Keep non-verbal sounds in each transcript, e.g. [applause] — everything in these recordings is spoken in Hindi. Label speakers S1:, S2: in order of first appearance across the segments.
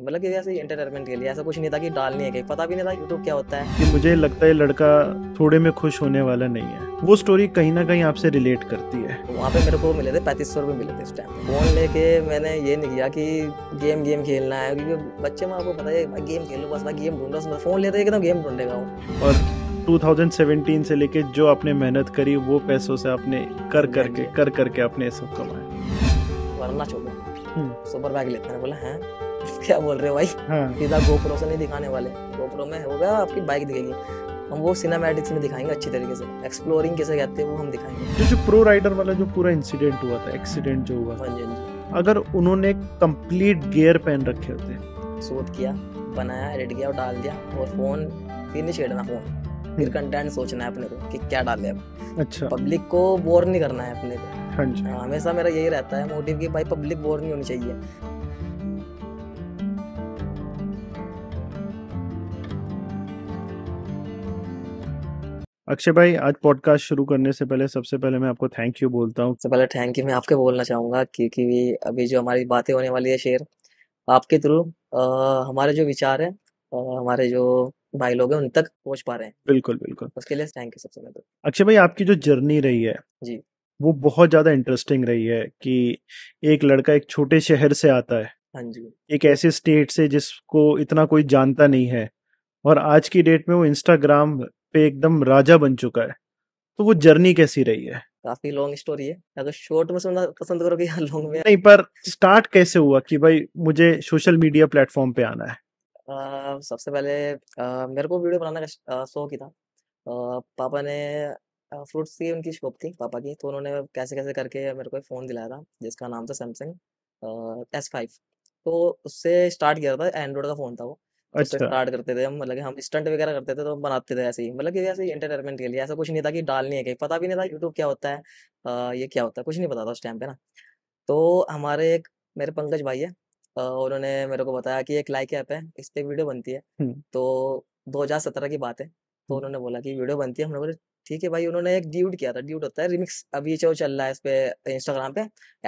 S1: मतलब कि ऐसे एंटरटेनमेंट के लिए ऐसा कुछ नहीं था कि डालने है कहीं पता भी नहीं था यूट्यूब क्या होता है
S2: कि मुझे लगता है लड़का थोड़े में खुश होने वाला नहीं है वो स्टोरी कहीं ना कहीं आपसे रिलेट करती है वहाँ पे मेरे को
S1: मिले थे पैंतीस सौ रुपये मिले थे इस टाइम फोन लेके मैंने ये नहीं किया कि गेम गेम खेलना है क्योंकि बच्चे में आपको पता है भाई गेम खेलो बस भाई गेम ढूंढो फोन लेते एकदम गेम ढूंढेगा वो
S2: और 2017 से लेके जो आपने मेहनत करी वो पैसों से आपने कर करके कर करके आपने सब कमाया
S1: वरना छोड़ो हम्म। सुपर बैग लेते हैं बोला है [laughs] क्या बोल रहे हो भाई हाँ। सीधा हाँ। गोप्रो से नहीं दिखाने वाले गोप्रो में हो गया आपकी बाइक दिखेगी हम वो सिनेमैटिक्स में दिखाएंगे अच्छी तरीके से एक्सप्लोरिंग कैसे कहते हैं वो हम दिखाएंगे
S2: जो जो प्रो राइडर वाला जो पूरा इंसिडेंट हुआ था एक्सीडेंट जो हुआ हाँ जी हाँ जी अगर उन्होंने कंप्लीट गियर पहन रखे होते
S1: शोध किया बनाया एडिट किया और डाल दिया और फोन फिर नहीं छेड़ना फोन फिर कंटेंट हम्म। सोचना है अपने को कि क्या डाले अब अच्छा पब्लिक को बोर नहीं करना है अपने को हाँ हमेशा मेरा यही रहता है मोटिव कि भाई पब्लिक बोर नहीं होनी चाहिए
S2: अक्षय भाई आज पॉडकास्ट शुरू करने से पहले सबसे पहले मैं आपको थैंक यू बोलता हूँ सबसे पहले थैंक
S1: यू मैं आपके बोलना चाहूंगा क्योंकि अभी जो हमारी बातें होने वाली है शेयर आपके थ्रू हमारे जो विचार है हमारे जो भाई लोग हैं उन तक पहुंच पा रहे हैं
S2: बिल्कुल बिल्कुल
S1: उसके लिए थैंक यू सबसे पहले
S2: अक्षय भाई आपकी जो जर्नी रही है जी वो बहुत ज्यादा इंटरेस्टिंग रही है कि एक लड़का एक छोटे शहर से आता है हाँ जी एक ऐसे स्टेट से जिसको इतना कोई जानता नहीं है और आज की डेट में वो इंस्टाग्राम पे एकदम राजा बन चुका है तो वो जर्नी कैसी रही है
S1: काफी लॉन्ग स्टोरी है अगर शॉर्ट में सुनना पसंद करोगे या लॉन्ग में नहीं
S2: पर स्टार्ट कैसे हुआ कि भाई मुझे सोशल मीडिया प्लेटफॉर्म पे आना है
S1: आ, सबसे पहले आ, मेरे को वीडियो बनाने का शौक ही था आ, पापा ने फ्रूट्स की उनकी शॉप थी पापा की तो उन्होंने कैसे कैसे करके मेरे को एक फ़ोन दिलाया था जिसका नाम था सैमसंग एस फाइव तो उससे स्टार्ट किया था एंड्रॉयड का फ़ोन था वो अच्छा स्टार्ट करते थे हम मतलब हम स्टंट वगैरह करते थे तो हम बनाते थे ऐसे ही मतलब कि ऐसे ही एंटरटेनमेंट के लिए ऐसा कुछ नहीं था कि डालनी है कहीं पता भी नहीं था यूट्यूब क्या होता है आ, ये क्या होता है कुछ नहीं पता था उस टाइम पे ना तो हमारे एक मेरे पंकज भाई है उन्होंने मेरे को बताया कि एक लाइक ऐप है इस पर वीडियो बनती है हम्म। तो दो की बात है तो हम्म। उन्होंने बोला कि वीडियो बनती है हमने बोला ठीक है भाई उन्होंने एक ड्यूट किया था ड्यूट होता है रिमिक्स अभी जो चल रहा है इस पे इंस्टाग्राम पे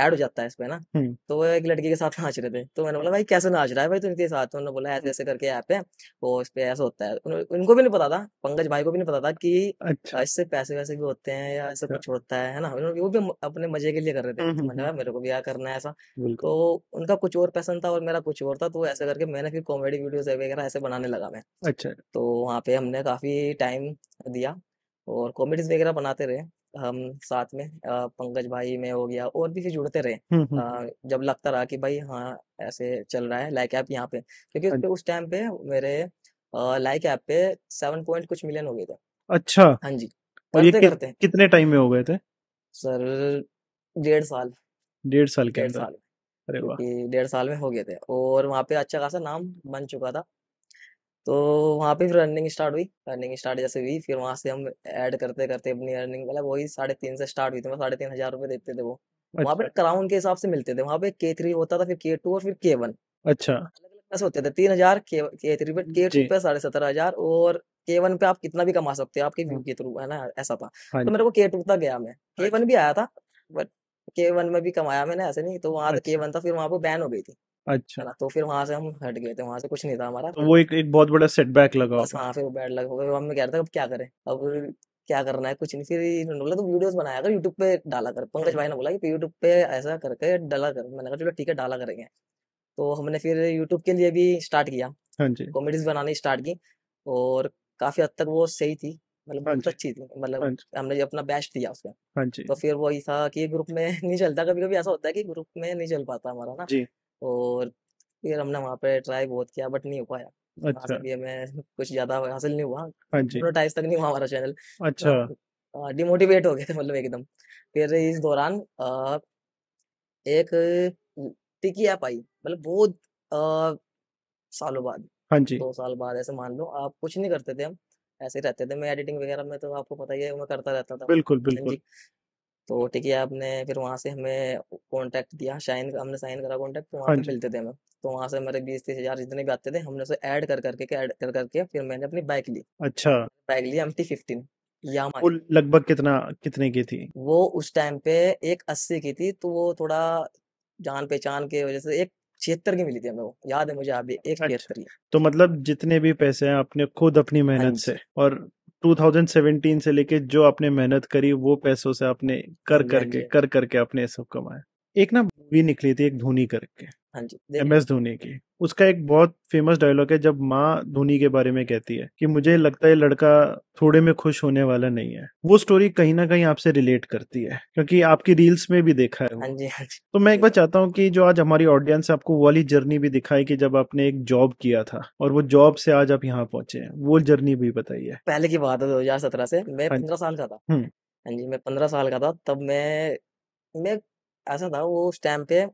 S1: ऐड हो जाता है इस पे ना हम्म। तो वो एक लड़की के साथ नाच रहे थे तो मैंने बोला भाई कैसे नाच रहा है भाई तो इनके साथ उन्होंने बोला ऐसे ऐसे करके ऐप है वो इस पे ऐसा होता है उनको भी नहीं पता था पंकज भाई को भी नहीं पता था कि अच्छा। इससे पैसे वैसे भी होते हैं या ऐसा अच्छा। कुछ होता है ना वो भी अपने मजे के लिए कर रहे थे हम्म, मैंने हम्म, मेरे को भी यहाँ करना है ऐसा तो उनका कुछ और पैसन था और मेरा कुछ और था तो ऐसे करके मैंने फिर कॉमेडी वीडियो वगैरह ऐसे बनाने लगा मैं अच्छा तो वहाँ पे हमने काफी टाइम दिया और कॉमेडीज वगैरह बनाते रहे हम साथ में पंकज भाई में हो गया और भी से जुड़ते रहे जब लगता रहा कि भाई हाँ ऐसे चल रहा है लाइक ऐप यहाँ पे क्योंकि उस टाइम पे मेरे लाइक ऐप पे सेवन पॉइंट कुछ मिलियन हो गए थे
S2: अच्छा हाँ जी और ये करते कि, कितने टाइम में हो गए थे
S1: सर डेढ़ साल
S2: डेढ़ साल के डेढ़ साल
S1: अरे वाह डेढ़ साल में हो गए थे और वहाँ पे अच्छा खासा नाम बन चुका था तो वहाँ पे फिर रनिंग स्टार्ट हुई रनिंग स्टार्ट जैसे हुई फिर वहाँ से हम ऐड करते करते अपनी रनिंग मतलब वही साढ़े तीन से स्टार्ट हुई थी मतलब साढ़े तीन हजार रुपये देते थे वो
S2: अच्छा। वहाँ पे
S1: क्राउन अच्छा। के हिसाब से मिलते थे वहाँ पे के थ्री होता था फिर के टू और फिर के वन
S2: अच्छा अलग अलग
S1: पैसे होते थे तीन हजार के थ्री पे के टू पे साढ़े सत्रह हजार और के वन पे आप कितना भी कमा सकते हो आपके व्यू के थ्रू है ना ऐसा था हाँ तो मेरे को के टू तक गया मैं के वन अच्छा। भी आया था बट के वन में भी कमाया मैंने ऐसे नहीं तो वहाँ के वन अच्छा। था फिर वहाँ पे बैन हो गई थी अच्छा ना तो फिर वहां से हम हट गए थे वहां से कुछ नहीं था हमारा तो वो
S2: एक एक बहुत बड़ा सेटबैक लगा बस हाँ
S1: से वो बैड लगा फिर हमने कह रहा था अब क्या करें अब क्या करना है कुछ नहीं फिर इन्होंने बोला तो वीडियोस बनाया कर यूट्यूब पे डाला कर पंकज भाई ने बोला कि यूट्यूब पे ऐसा करके डाला कर मैंने कहा चलो ठीक है डाला करेंगे तो हमने फिर यूट्यूब के लिए भी स्टार्ट किया हाँ जी कॉमेडीज बनानी स्टार्ट की और काफी हद तक वो सही थी मतलब हाँ बहुत अच्छी थी मतलब हाँ हमने जो अपना बेस्ट दिया उसका हाँ तो फिर वही था कि ग्रुप में [laughs] नहीं चलता कभी कभी ऐसा होता है कि ग्रुप में नहीं चल पाता हमारा ना और फिर हमने वहाँ पे ट्राई बहुत किया बट नहीं हो पाया अच्छा मैं कुछ ज्यादा हासिल नहीं हुआ हाँ तक नहीं हुआ हमारा चैनल अच्छा हाँ, हाँ, डिमोटिवेट हो गए थे मतलब एकदम फिर इस दौरान एक टिकी ऐप आई मतलब बहुत सालों बाद हाँ जी दो साल बाद ऐसे मान लो आप कुछ नहीं करते थे हम ऐसे ही रहते थे मैं एडिटिंग वगैरह में तो आपको पता ही है मैं करता रहता था बिल्कुल हाँ बिल्कुल तो ठीक है आपने फिर वहाँ से हमें कॉन्टेक्ट दिया साइन हमने साइन करा कॉन्टेक्ट तो वहाँ हाँ पे मिलते थे हमें तो वहाँ से हमारे बीस तीस हजार जितने भी आते थे हमने उसे ऐड कर करके ऐड कर करके फिर मैंने अपनी बाइक ली अच्छा बाइक ली एम टी फिफ्टीन
S2: वो लगभग कितना कितने की थी
S1: वो उस टाइम पे एक अस्सी की थी तो वो थोड़ा जान पहचान के वजह से एक छिहत्तर की मिली थी हमें वो याद है मुझे अभी एक अच्छा छिहत्तर की
S2: तो मतलब जितने भी पैसे हैं आपने खुद अपनी हाँ मेहनत से और 2017 से लेके जो आपने मेहनत करी वो पैसों से आपने कर करके कर करके आपने सब कमाया एक ना मूवी निकली थी एक धोनी करके हाँ एम एस धोनी की उसका एक बहुत फेमस डायलॉग है जब माँ धोनी के बारे में कहती है कि मुझे लगता है लड़का थोड़े में खुश होने वाला नहीं है वो स्टोरी कहीं ना कहीं आपसे रिलेट करती है क्योंकि आपकी रील्स में भी देखा है हाँ जी, हाँ जी। तो मैं एक बार चाहता हूँ कि जो आज हमारी ऑडियंस आपको वाली जर्नी भी दिखाई कि जब आपने एक जॉब किया था और वो जॉब से आज आप यहाँ पहुंचे हैं वो जर्नी भी बताइए
S1: पहले की बात है दो हजार सत्रह से मैं हाँ पंद्रह साल का था हम्म। हाँ जी मैं पंद्रह साल का था तब मैं मैं ऐसा था वो उस टाइम पे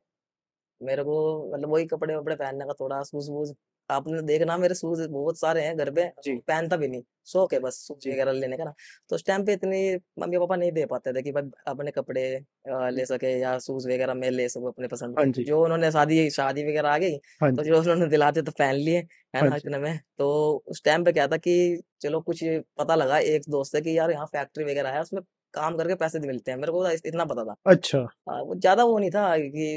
S1: मेरे को मतलब वही कपड़े वपड़े पहनने का थोड़ा सूज वूज आपने तो देखना मेरे सूज बहुत सारे हैं घर पे पहनता भी नहीं सो के बस वगैरह लेने का ना तो उस टाइम पे इतनी मम्मी पापा नहीं दे पाते थे कि भाई अपने कपड़े ले सके या सूज वगैरह मैं ले सकूं अपने पसंद हाँ जो उन्होंने शादी शादी वगैरह आ गई हाँ तो जो उन्होंने दिलाते तो पहन लिए है हाँ ना इतने में तो उस टाइम पे क्या था कि चलो कुछ पता लगा एक दोस्त से कि यार यहाँ फैक्ट्री वगैरह है उसमें काम करके पैसे मिलते हैं मेरे को तो इतना पता था अच्छा आ, हाँ, वो ज्यादा वो नहीं था कि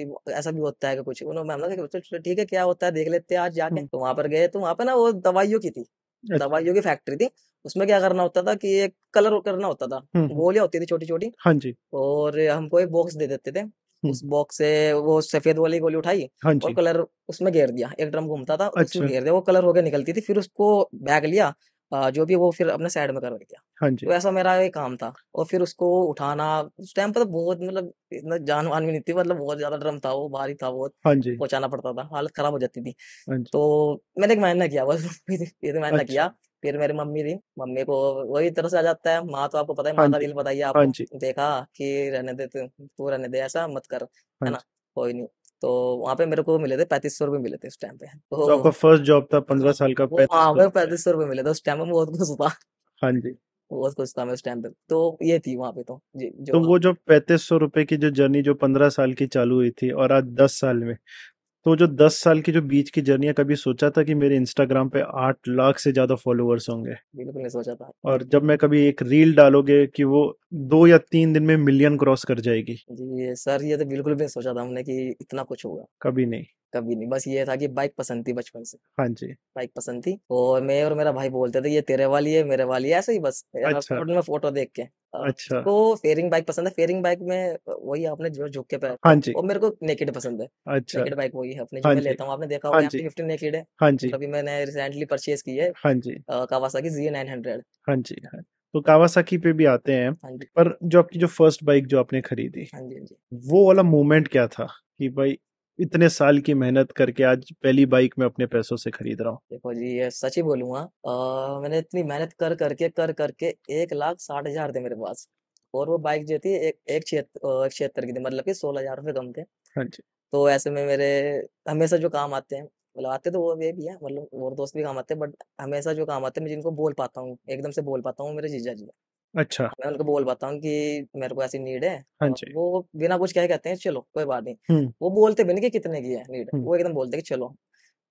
S1: ऐसा भी होता है कि कुछ उन्होंने ठीक है क्या होता है देख लेते हैं आज जाके तो वहां पर गए तो वहां पर ना वो दवाइयों की थी
S2: अच्छा।
S1: दवाइयों की फैक्ट्री थी उसमें क्या करना होता था कि एक कलर करना होता था गोलियां होती थी छोटी छोटी हाँ जी और हमको एक बॉक्स दे देते थे उस बॉक्स से वो सफेद वाली गोली उठाई हाँ और कलर उसमें घेर दिया एक ड्रम घूमता था अच्छा। उसमें घेर दिया वो कलर होकर निकलती थी फिर उसको बैग लिया जो भी वो फिर अपने साइड में कर रख दिया हाँ जी तो ऐसा मेरा एक काम था और फिर उसको उठाना उस टाइम पर तो बहुत मतलब इतना जान वान भी नहीं थी मतलब बहुत ज्यादा ड्रम था वो भारी था बहुत हाँ जी पहुंचाना पड़ता था हालत खराब हो जाती थी हाँ तो मैंने एक मायना किया बस [laughs] महीना अच्छा। किया फिर मेरी मम्मी थी मम्मी को वही तरह से आ जाता है माँ तो आपको पता है हाँ माँ दिल बताइए हाँ आप देखा कि रहने दे तू रहने दे ऐसा मत कर है ना कोई नहीं तो वहाँ पे मेरे को मिले थे पैंतीस सौ रुपए मिले थे उस टाइम पे तो, तो आपका
S2: फर्स्ट जॉब था पंद्रह साल का हाँ मेरे
S1: पैंतीस सौ रुपए मिले थे उस टाइम पे बहुत खुश था हाँ जी बहुत कुछ था मैं उस टाइम पे तो ये थी वहाँ पे तो जी जो तो वो
S2: जो पैंतीस सौ रुपए की जो जर्नी जो पंद्रह साल की चालू हुई थी और आज दस साल में तो जो दस साल की जो बीच की जर्नी है कभी सोचा था कि मेरे इंस्टाग्राम पे आठ लाख से ज्यादा फॉलोअर्स होंगे
S1: बिल्कुल नहीं सोचा था
S2: और जब मैं कभी एक रील डालोगे कि वो दो या तीन दिन में मिलियन क्रॉस कर जाएगी
S1: जी सर ये तो बिल्कुल भी सोचा था हमने कि इतना कुछ होगा कभी नहीं कभी नहीं बस ये था कि बाइक पसंद थी बचपन से हाँ जी बाइक पसंद थी और मैं और मेरा भाई बोलते थे ये तेरे वाली है मेरे वाली है ऐसे ही बस अच्छा। में फोटो देख के अच्छा तो फेयरिंग बाइक पसंद है फेयरिंग बाइक में वही आपने जो झुक के पे हाँ जी और मेरे को नेकेड पसंद है
S2: अच्छा नेकेड बाइक वही है अपने जो हाँ मैं लेता हूँ
S1: आपने देखा हाँ होगा हाँ फिफ्टी नेकेड है हाँ जी अभी मैंने रिसेंटली परचेज की है हाँ जी कावासाकी जी नाइन हंड्रेड
S2: हाँ जी हाँ। तो कावासाकी पे भी आते हैं पर जो आपकी जो फर्स्ट बाइक जो आपने खरीदी हाँ हाँ जी, जी। वो वाला मोमेंट क्या था कि भाई इतने साल की मेहनत करके आज पहली बाइक मैं अपने पैसों से खरीद रहा हूँ
S1: देखो जी ये सच ही बोलूंगा मैंने इतनी मेहनत कर करके कर करके एक लाख साठ हजार थे मेरे पास और वो बाइक जो थी एक एक छिहत्तर की थी मतलब की सोलह हजार रुपये कम थे हाँ जी तो ऐसे में मेरे हमेशा जो काम आते हैं मतलब आते तो वो वे भी है मतलब और दोस्त भी काम आते हैं बट हमेशा जो काम आते हैं मैं जिनको बोल पाता हूँ एकदम से बोल पाता हूँ मेरे जीजा जी अच्छा। मैं उनको बोल पाता हूँ कि मेरे को ऐसी नीड है हाँ जी। वो बिना कुछ कहे कहते हैं चलो कोई बात
S2: नहीं वो
S1: बोलते भी नहीं कि कितने की है नीड वो एकदम बोलते कि चलो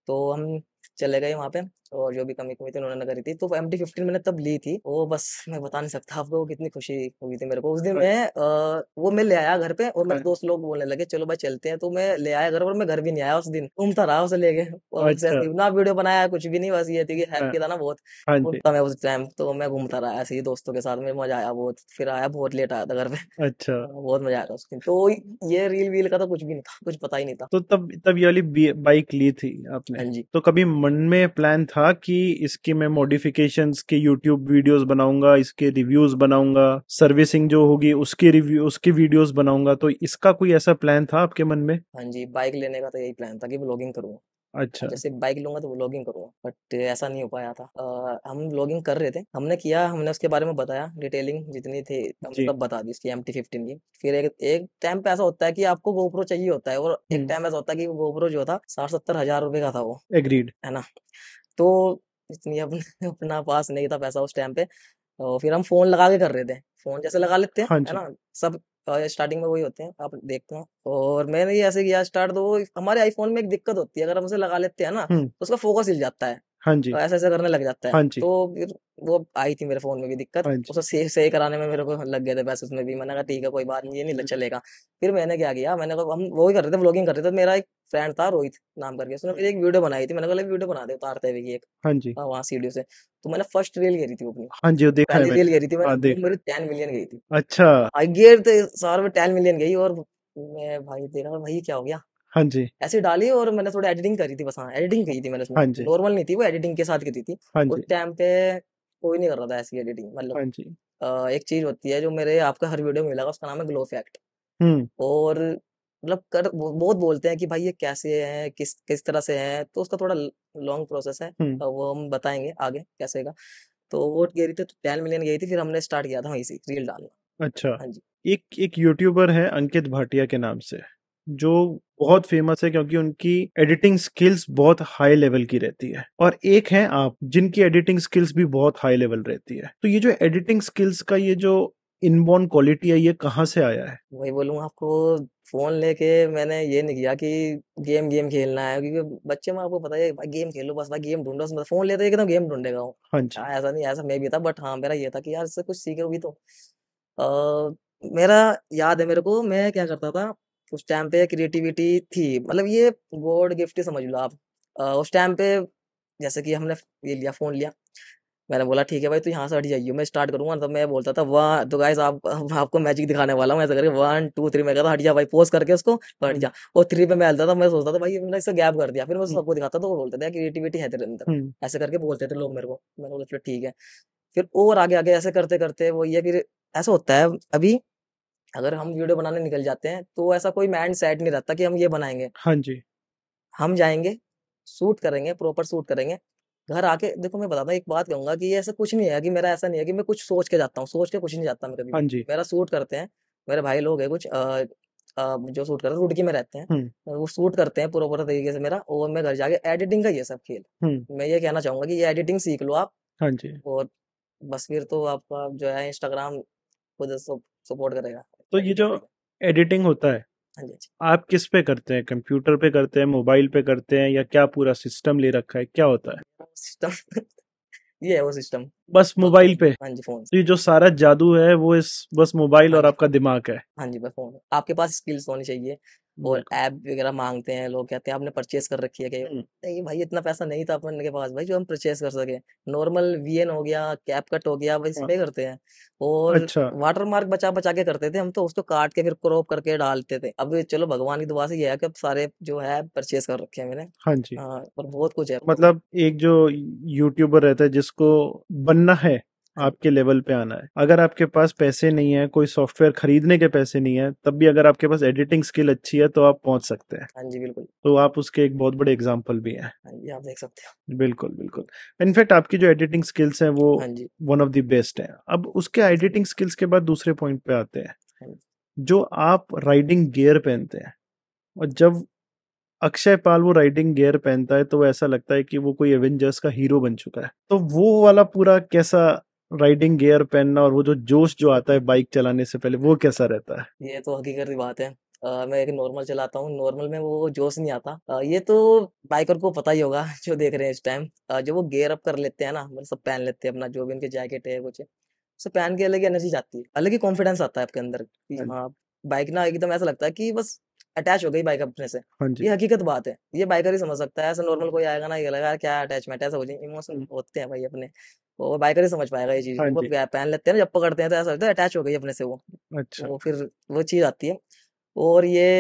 S1: तो हम चले गए वहाँ पे और जो भी कमी कमी थी उन्होंने करी थी तो एम टी फिफ्टीन मैंने तब ली थी वो बस मैं बता नहीं सकता आपको कितनी खुशी हुई थी मेरे को उस दिन मैं अच्छा। वो मैं ले आया घर पे और मेरे हाँ। दोस्त लोग बोलने लगे चलो भाई चलते हैं तो मैं ले आया घर पर मैं घर भी नहीं आया उस दिन घूमता रहा उसे लेके अच्छा। ना वीडियो बनाया कुछ भी नहीं बस ये थी हैप्पी हाँ। था ना बहुत घूमता हाँ मैं उस टाइम तो मैं घूमता रहा ऐसे ही दोस्तों के साथ में मजा आया बहुत फिर आया बहुत लेट आया था घर पे अच्छा बहुत मजा आया उस दिन तो ये रील वील का तो कुछ भी नहीं था कुछ पता ही नहीं था
S2: तो तब तब ये वाली बाइक ली थी आपने जी तो कभी मन में प्लान था था कि इसके मैं मॉडिफिकेशन के यूट्यूब वीडियोस बनाऊंगा इसके रिव्यूज बनाऊंगा सर्विसिंग जो होगी उसके रिव्यू उसकी वीडियोस बनाऊंगा तो इसका कोई ऐसा प्लान था आपके मन में
S1: हाँ जी बाइक लेने का तो यही प्लान था कि ब्लॉगिंग करूँ अच्छा जैसे बाइक लूंगा तो व्लॉगिंग करूंगा बट ऐसा नहीं हो पाया था आ, हम व्लॉगिंग कर रहे थे हमने किया हमने उसके बारे में बताया डिटेलिंग जितनी थी हमने सब बता दी उसकी एम फिफ्टीन की फिर एक एक टाइम पे ऐसा होता है कि आपको गोप्रो चाहिए होता है और एक टाइम हम्म। ऐसा होता है कि गोप्रो जो था साठ सत्तर हजार रुपए का था वो एग्रीड है ना तो इतनी अपने [laughs] अपना पास नहीं था पैसा उस टाइम पे और तो फिर हम फोन लगा के कर रहे थे फोन जैसे लगा लेते हैं हाँ है ना सब स्टार्टिंग में वही होते हैं आप देखते हैं और मैंने ये ऐसे किया स्टार्ट तो हमारे आईफोन में एक दिक्कत होती है अगर हम उसे लगा लेते हैं ना तो उसका फोकस हिल जाता है हाँ जी तो ऐसा ऐसा करने लग जाता है हाँ जी तो फिर वो आई थी मेरे फोन में भी दिक्कत हाँ जी उसको सेव से कराने में मेरे को लग गए थे पैसे उसमें भी मैंने कहा ठीक है कोई बात नहीं ये नहीं हाँ। चलेगा फिर मैंने क्या किया मैंने कहा हम वो ही कर रहे थे व्लॉगिंग कर रहे थे मेरा एक फ्रेंड था रोहित नाम करके उसने फिर हाँ। एक वीडियो बनाई थी मैंने कहा वीडियो बना दे उतारते हुए एक हाँ जी वहाँ सीडियो से तो मैंने फर्स्ट रील गिरी थी अपनी हाँ
S2: जी देखा पहली रील गिरी थी मैंने हाँ, मेरी
S1: टेन मिलियन गई थी
S2: अच्छा
S1: गियर थे सार में टेन मिलियन गई और मैं भाई देखा भाई क्या हो गया हाँ जी ऐसे डाली और मैंने थोड़ी एडिटिंग करी थी बस हाँ एडिटिंग की थी मैंने हाँ जी नॉर्मल नहीं थी वो एडिटिंग के साथ की थी हाँ जी उस टाइम पे कोई नहीं कर रहा था ऐसी एडिटिंग मतलब हाँ जी एक चीज होती है जो मेरे आपका हर वीडियो में मिलेगा उसका नाम है ग्लो हम्म। फैक्ट और मतलब कर बहुत बोलते हैं कि भाई ये कैसे है किस किस तरह से है तो उसका थोड़ा लॉन्ग प्रोसेस है हम्म। तो वो हम बताएंगे आगे कैसे का तो वो गई थी टेन तो मिलियन गई थी फिर हमने स्टार्ट किया था वहीं से रील डालना
S2: अच्छा हाँ जी एक एक यूट्यूबर है अंकित भाटिया के नाम से जो बहुत फेमस है क्योंकि उनकी एडिटिंग स्किल्स बहुत हाई लेवल की रहती है और एक है आप जिनकी एडिटिंग स्किल्स भी बहुत हाई लेवल रहती है तो ये जो एडिटिंग स्किल्स का ये जो इनबोर्न क्वालिटी है ये कहाँ से आया है
S1: वही बोलूँ आपको फोन लेके मैंने ये नहीं किया कि गेम गेम खेलना है क्योंकि बच्चे में आपको पता है भाई गेम खेलो बस भाई गेम ढूंढो मतलब फोन लेते एकदम गेम ढूंढेगा हूँ हाँ ऐसा नहीं ऐसा मैं भी था बट हाँ मेरा ये था कि यार इससे कुछ सीखे भी तो आ, मेरा याद है मेरे को मैं क्या करता था उस टाइम पे क्रिएटिविटी थी मतलब ये गॉड गिफ्ट ही समझ लो आप उस टाइम पे जैसे कि हमने ये लिया फ़ोन लिया मैंने बोला ठीक है भाई तो यहाँ से हट जाइए मैं स्टार्ट करूंगा तो मैं बोलता था वन तो गाइस आप आपको मैजिक दिखाने वाला हूँ ऐसा करके वन टू थ्री मैं कहता हट जा भाई पोस्ट करके उसको हट जा हम्म। और थ्री पे मैं हलता था मैं सोचता था भाई मैंने इससे गैप कर दिया फिर मैं हम्म। सबको दिखाता था वो बोलते थे क्रिएटिविटी है तेरे अंदर हम्म। ऐसे करके बोलते थे लोग मेरे को मैंने बोला चलो ठीक है फिर और आगे आगे ऐसे करते करते वो ये फिर ऐसा होता है अभी अगर हम वीडियो बनाने निकल जाते हैं तो ऐसा कोई माइंड सेट नहीं रहता कि हम ये बनाएंगे हाँ जी हम जाएंगे शूट करेंगे प्रॉपर शूट करेंगे घर आके देखो मैं बताता हूँ एक बात कहूंगा कि ये ऐसा कुछ नहीं है कि मेरा ऐसा नहीं है कि मैं कुछ सोच के जाता हूँ सोच के कुछ नहीं जाता मैं कभी हाँ जी मेरा शूट करते हैं मेरे भाई लोग है कुछ आ, आ, जो शूट करते हैं रुड़की में रहते हैं हम्म। तो वो शूट करते हैं प्रॉपर तरीके से मेरा और मैं घर जाके एडिटिंग का ये सब खेल हम्म। मैं ये कहना चाहूंगा कि ये एडिटिंग सीख लो आप हाँ जी और बस फिर तो आपका जो है इंस्टाग्राम खुद सपोर्ट करेगा
S2: तो ये जो एडिटिंग होता है हाँ आप किस पे करते हैं कंप्यूटर पे करते हैं मोबाइल पे करते हैं या क्या पूरा सिस्टम ले रखा है क्या होता है सिस्टम
S1: [laughs] ये है वो सिस्टम
S2: बस मोबाइल पे हाँ जी फोन तो ये जो सारा जादू है वो इस बस मोबाइल हाँ और आपका दिमाग है
S1: हाँ जी बस फोन आपके पास स्किल्स होनी चाहिए और ऐप वगैरह मांगते हैं, लोग कहते हैं आपने परचेस कर रखी है क्या नहीं भाई इतना पैसा नहीं था अपन के पास भाई जो हम परचेस कर सके नॉर्मल वीएन हो गया, कैप कट हो गया, बस हाँ। करते हैं और अच्छा। वाटर मार्क बचा-बचा के करते थे हम तो उसको काट के फिर क्रॉप करके डालते थे। अब चलो भगवान की दुआ से यह है कि अब सारे जो है परचेज़ कर रखे हैं मैंने। हाँ जी। और हाँ, बहुत कुछ है। तो मतलब
S2: एक जो यूट्यूबर रहता है जिसको बनना है। आपके लेवल पे आना है अगर आपके पास पैसे नहीं है कोई सॉफ्टवेयर खरीदने के पैसे नहीं है तब भी अगर आपके पास एडिटिंग स्किल अच्छी है तो आप पहुंच सकते हैं हाँ जी बिल्कुल तो आप उसके एक बहुत बड़े एग्जाम्पल भी हैं
S1: हाँ आप देख सकते
S2: हैं बिल्कुल बिल्कुल इनफैक्ट आपकी जो एडिटिंग स्किल्स है वो वन ऑफ द बेस्ट है अब उसके एडिटिंग स्किल्स के बाद दूसरे पॉइंट पे आते हैं हाँ जो आप राइडिंग गियर पहनते हैं और जब अक्षय पाल वो राइडिंग गियर पहनता है तो ऐसा लगता है कि वो कोई एवेंजर्स का हीरो बन चुका है तो वो वाला पूरा कैसा राइडिंग गियर पहनना और वो जो जोश जो आता है बाइक चलाने से पहले वो कैसा रहता
S1: है ये तो हकीकत की बात है आ, मैं एक नॉर्मल चलाता हूँ नॉर्मल में वो जोश नहीं आता आ, ये तो बाइकर को पता ही होगा [laughs] जो देख रहे हैं इस टाइम uh, जब वो गेयर अप कर लेते हैं ना मतलब सब पहन लेते हैं अपना जो भी उनके जैकेट है कुछ उससे पहन के अलग एनर्जी जाती है अलग ही कॉन्फिडेंस आता है आपके अंदर हाँ बाइक हाँ, ना एकदम ऐसा लगता है कि बस अटैच हो गई बाइक अपने से हाँ ये हकीकत बात है ये बाइकर ही समझ सकता है ऐसा नॉर्मल कोई आएगा ना ये लगा क्या अटैचमेंट ऐसा हो इमोशन हम्म। होते हैं भाई अपने वो बाइकर ही समझ पाएगा ये चीज हाँ वो पहन लेते हैं जब पकड़ते हैं तो ऐसा होता है अटैच हो गई अपने से वो अच्छा वो फिर वो चीज आती है और ये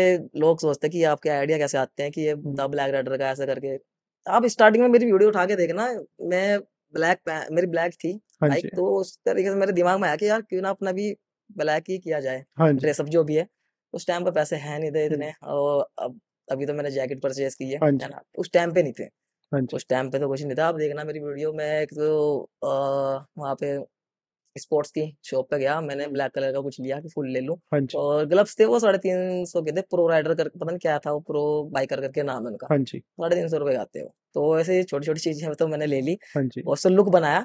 S1: लोग सोचते हैं कि आपके आइडिया कैसे आते हैं कि ये हम्म। द ब्लैक राइडर का ऐसा करके आप स्टार्टिंग में मेरी वीडियो उठा के देखना मैं ब्लैक मेरी ब्लैक थी हाँ तो उस तरीके से मेरे दिमाग में आया कि यार क्यों ना अपना भी ब्लैक ही किया जाए ड्रेसअप जो भी है उस टाइम पे पैसे है नहीं थे इतने और अब अभी तो मैंने जैकेट परचेज की है हाँ उस टाइम पे नहीं थे हाँ उस टाइम पे तो कुछ नहीं था आप देखना मेरी वीडियो में एक तो वहाँ पे स्पोर्ट्स की शॉप पे गया मैंने ब्लैक कलर का कुछ लिया कि फुल ले लूं हाँ और ग्लव्स थे वो साढ़े तीन सौ के थे प्रो राइडर कर पता नहीं क्या था वो प्रो बाइकर करके नाम है उनका साढ़े तीन सौ रुपए आते हो तो ऐसे छोटी छोटी चीजें तो मैंने ले ली और उससे लुक बनाया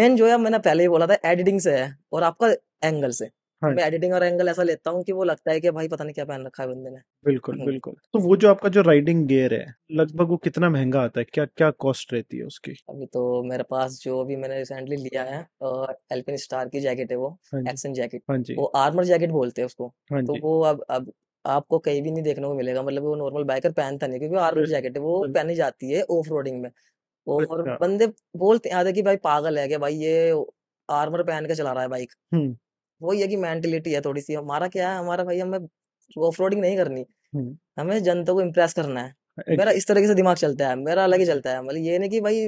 S1: मेन जो है मैंने पहले ही बोला था एडिटिंग से है और आपका एंगल से हाँ। मैं एडिटिंग और एंगल ऐसा लेता हूँ कि वो लगता है कि भाई पता नहीं क्या पहन रखा है बंदे ने
S2: बिल्कुल हाँ बिल्कुल तो वो जो आपका जो राइडिंग गियर है लगभग वो कितना महंगा आता है क्या क्या कॉस्ट रहती है उसकी
S1: अभी तो मेरे पास जो अभी मैंने रिसेंटली लिया है एल्पिन स्टार की जैकेट है वो एक्सन हाँ जैकेट हाँ वो आर्मर जैकेट बोलते हैं उसको तो वो अब अब आपको कहीं भी नहीं देखने को मिलेगा मतलब वो नॉर्मल बाइकर पहनता नहीं क्योंकि आर्मर जैकेट है वो पहनी जाती है ऑफ रोडिंग में और अच्छा। बंदे बोलते हैं कि भाई पागल है क्या भाई ये आर्मर पहन के चला रहा है बाइक वही है कि मेंटेलिटी है थोड़ी सी हमारा क्या है हमारा भाई हमें ऑफ नहीं करनी हमें जनता को इम्प्रेस करना है मेरा इस तरीके से दिमाग चलता है मेरा अलग ही चलता है मतलब ये नहीं कि भाई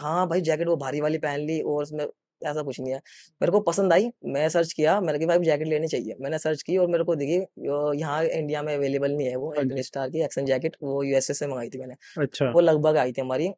S1: हाँ भाई जैकेट वो भारी वाली पहन ली और उसमें ऐसा कुछ नहीं है मेरे को पसंद आई मैं सर्च किया मैंने कहा भाई जैकेट लेनी चाहिए मैंने सर्च की और मेरे को दिखी यहाँ इंडिया में अवेलेबल नहीं है वो स्टार हाँ की एक्शन जैकेट वो यूएसए से मंगाई थी मैंने अच्छा वो लगभग आई थी हमारी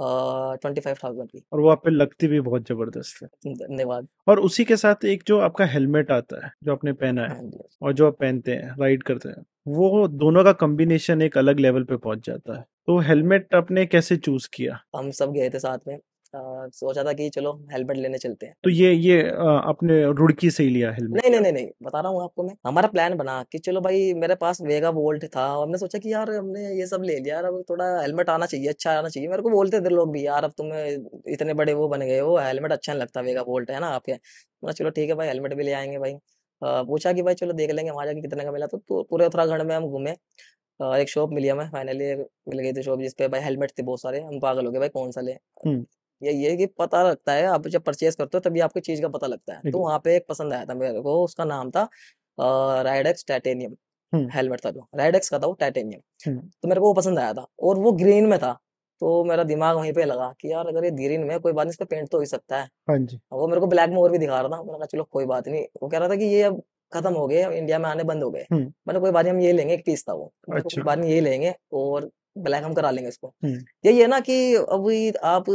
S1: की
S2: और वो आप पे लगती भी बहुत जबरदस्त है धन्यवाद और उसी के साथ एक जो आपका हेलमेट आता है जो आपने पहना है हाँ हाँ और जो आप पहनते हैं राइड करते हैं वो दोनों का कॉम्बिनेशन एक अलग लेवल पे पहुंच जाता है तो हेलमेट आपने कैसे चूज किया
S1: हम सब गए थे साथ में हाँ, सोचा था कि चलो हेलमेट लेने चलते हैं
S2: तो ये ये आपने रुड़की से ही लिया हेलमेट नहीं नहीं
S1: नहीं बता रहा हूँ आपको मैं हमारा प्लान बना कि चलो भाई मेरे पास वेगा वोल्ट था और हमने सोचा कि यार हमने ये सब ले लिया यार अब थोड़ा हेलमेट आना चाहिए अच्छा आना चाहिए मेरे को बोलते थे लोग भी यार अब तुम इतने बड़े वो बन गए हो हेलमेट अच्छा नहीं लगता वेगा वोल्ट है ना आपके तो बोला चलो ठीक है भाई हेलमेट भी ले आएंगे भाई पूछा कि भाई चलो देख लेंगे वहाँ जाके कितने का मिला तो, तो पूरे उत्तराखंड में हम घूमे एक शॉप मिली हमें फाइनली मिल गई थी शॉप जिसपे भाई हेलमेट थे बहुत सारे हम पागल हो गए भाई कौन सा ले या ये कि पता लगता है आप जब परचेज करते हो तभी आपको चीज का पता लगता है तो वहाँ पे एक पसंद आया था मेरे को उसका नाम था राइडेक्स टाइटेनियम हेलमेट था जो राइडेक्स का था वो टाइटेनियम तो मेरे को वो पसंद आया था और वो ग्रीन में था तो मेरा दिमाग वहीं पे लगा कि यार अगर ये ग्रीन में कोई बात नहीं इस पर पेंट तो हो ही सकता है हाँ वो मेरे को ब्लैक में और भी दिखा रहा था मैंने कहा चलो कोई बात नहीं वो कह रहा था कि ये अब खत्म हो गए इंडिया में आने बंद हो गए मतलब कोई बात नहीं हम ये लेंगे एक पीस था वो कोई अच्छा। बात नहीं ये लेंगे और ब्लैक हम करा लेंगे इसको यही है ना कि अभी आप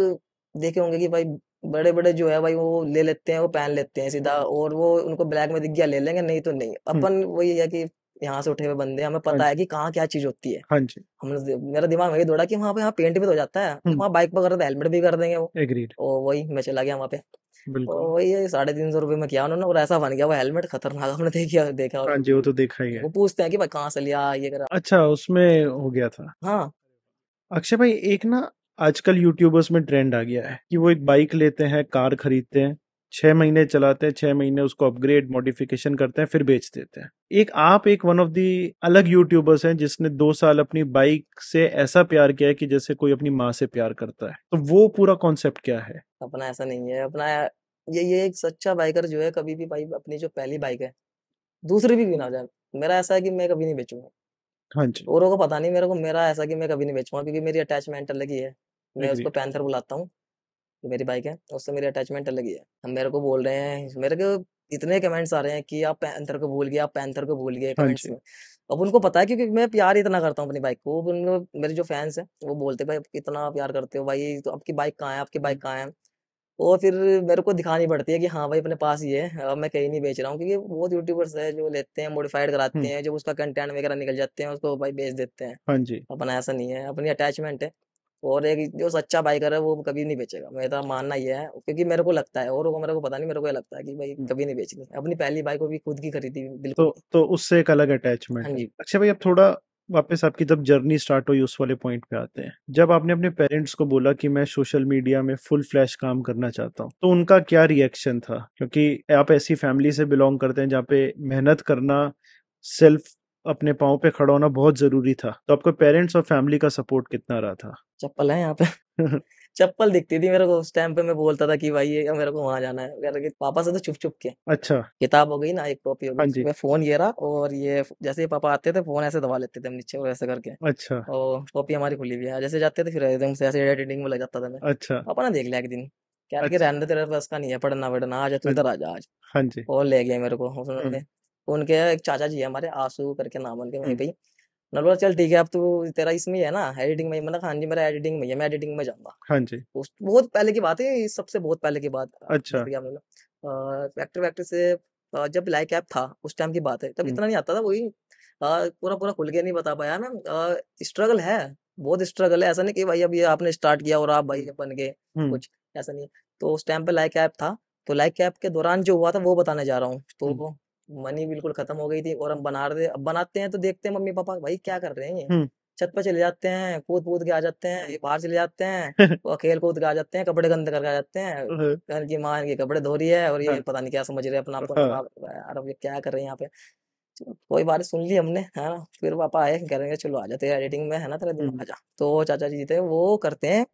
S1: देखे होंगे कि भाई बड़े बड़े जो है भाई वो ले लेते हैं वो पहन लेते हैं सीधा हाँ। और वो उनको ब्लैक में दिख गया ले लेंगे नहीं तो नहीं अपन वही है कि यहाँ से उठे हुए बंदे हमें हाँ पता है कि कहाँ क्या चीज होती है हाँ जी हमने मेरा दिमाग वही दौड़ा कि वहाँ पे यहाँ पेंट भी तो जाता है वहाँ बाइक पर तो हेलमेट भी कर देंगे वो एग्रीड और वही मैं चला गया वहाँ पे वही साढ़े तीन सौ रुपए में किया उन्होंने और ऐसा बन गया वो हेलमेट खतरनाक हमने देखा देखा
S2: हाँ जी वो तो देखा ही है वो
S1: पूछते हैं कि भाई कहाँ से लिया ये करा
S2: अच्छा उसमें हो गया था हाँ अक्षय भाई एक ना आजकल यूट्यूबर्स में ट्रेंड आ गया है कि वो एक बाइक लेते हैं कार खरीदते हैं छह महीने चलाते हैं छह महीने उसको अपग्रेड मॉडिफिकेशन करते हैं फिर बेच देते हैं एक आप एक वन ऑफ दी अलग यूट्यूबर्स हैं जिसने दो साल अपनी बाइक से ऐसा प्यार किया है कि जैसे कोई अपनी माँ से प्यार करता है तो वो पूरा कॉन्सेप्ट क्या है
S1: अपना ऐसा नहीं है अपना ये ये एक सच्चा बाइकर जो है कभी भी भाई अपनी जो पहली बाइक है दूसरी भी बिना जाए मेरा ऐसा है कि मैं कभी नहीं बेचूंगा हाँ जी और को पता नहीं मेरे को मेरा ऐसा कि मैं कभी नहीं बेचूंगा क्योंकि मेरी अटैचमेंट अलग ही है मैं उसको पैंथर बुलाता हूँ जो मेरी बाइक है तो उससे मेरी अटैचमेंट अलग ही है हम मेरे को बोल रहे हैं मेरे को इतने कमेंट्स आ रहे हैं कि आप पैंथर को भूल गए आप पैंथर को भूल गए कमेंट्स हाँ में अब उनको पता है क्योंकि मैं प्यार इतना करता हूँ अपनी बाइक को उनको मेरे जो फैंस हैं वो बोलते भाई कितना प्यार करते हो भाई तो आपकी बाइक कहाँ है आपकी बाइक हम्म। कहाँ है और फिर मेरे को दिखानी पड़ती है कि हाँ भाई अपने पास ये है अब मैं कहीं नहीं बेच रहा हूँ क्योंकि बहुत यूट्यूबर्स है जो लेते हैं मॉडिफाइड कराते हम्म। हैं जब उसका कंटेंट वगैरह निकल जाते हैं उसको भाई बेच देते हैं हाँ जी अपना ऐसा नहीं है अपनी अटैचमेंट है और एक जो सच्चा बाइकर है वो कभी नहीं बेचेगा मेरा मानना ये है क्योंकि मेरे को लगता है और वो मेरे को पता नहीं मेरे को ये लगता है कि भाई कभी नहीं बेचनी अपनी पहली बाइक को भी खुद की खरीदी बिल्कुल
S2: तो, तो उससे एक अलग अटैचमेंट हाँ जी अच्छा भाई अब थोड़ा वापस आपकी जब जर्नी स्टार्ट हुई उस वाले पॉइंट पे आते हैं जब आपने अपने पेरेंट्स को बोला कि मैं सोशल मीडिया में फुल फ्लैश काम करना चाहता हूँ तो उनका क्या रिएक्शन था क्योंकि आप ऐसी फैमिली से बिलोंग करते हैं जहाँ पे मेहनत करना सेल्फ अपने पाँव पे खड़ा होना बहुत जरूरी था तो आपका पेरेंट्स और फैमिली का सपोर्ट कितना रहा था चप्पल है यहाँ पे [laughs]
S1: चप्पल दिखती थी मेरे को उस टाइम पे मैं बोलता था कि भाई ये मेरे को वहाँ जाना है कह पापा से तो चुप चुप के अच्छा किताब हो गई ना एक कॉपी हो गई हाँ मैं फोन ये रहा और ये जैसे ही पापा आते थे फोन ऐसे दबा लेते थे हम नीचे ऐसे करके अच्छा और कॉपी हमारी खुली हुई है जैसे जाते थे फिर एकदम से ऐसे एडिटिंग में लग जाता था मैं
S2: अच्छा पापा ना देख
S1: लिया एक दिन क्या रहा अच्छा। रहने तेरे पास का नहीं है पढ़ना वढ़ना आज तू इधर आ जा
S2: आज हाँ जी और
S1: ले गया मेरे को उसने हम्म। उनके एक चाचा जी है हमारे आंसू करके नाम उनके वहीं हम्म। पे नलवा चल ठीक है अब तो तेरा इसमें है ना एडिटिंग में मतलब हाँ जी मेरा एडिटिंग में है मैं एडिटिंग में जाऊंगा हाँ जी बहुत पहले की बात है सबसे बहुत पहले की बात अच्छा एक्टर वैक्टर से जब लाइक ऐप था उस टाइम की बात है तब हम्म। इतना नहीं आता था वही पूरा पूरा खुल के नहीं बता पाया ना स्ट्रगल है बहुत स्ट्रगल है ऐसा नहीं कि भाई अभी आपने स्टार्ट किया और आप भाई हम्म। बन गए कुछ ऐसा नहीं तो उस टाइम पे लाइक ऐप था तो लाइक ऐप के दौरान जो हुआ था वो बताने जा रहा हूँ तो मनी बिल्कुल खत्म हो गई थी और हम बना रहे अब बनाते हैं तो देखते हैं मम्मी पापा भाई क्या कर रहे हैं ये हम्म। छत पर चले जाते हैं कूद कूद के आ जाते हैं बाहर चले जाते हैं और [laughs] खेल कूद के आ जाते हैं कपड़े गंदे करके आ जाते हैं इनकी माँ इनके कपड़े धो रही है और ये हाँ। पता नहीं क्या समझ रहे हैं अपना आप हाँ। ये क्या कर रहे हैं यहाँ पे कोई बात सुन ली हमने है ना फिर पापा आए कह रहे चलो आ जाते हैं एडिटिंग में है ना तेरा दिमाग हम्म। आ जा तो चाचा जी थे वो करते हैं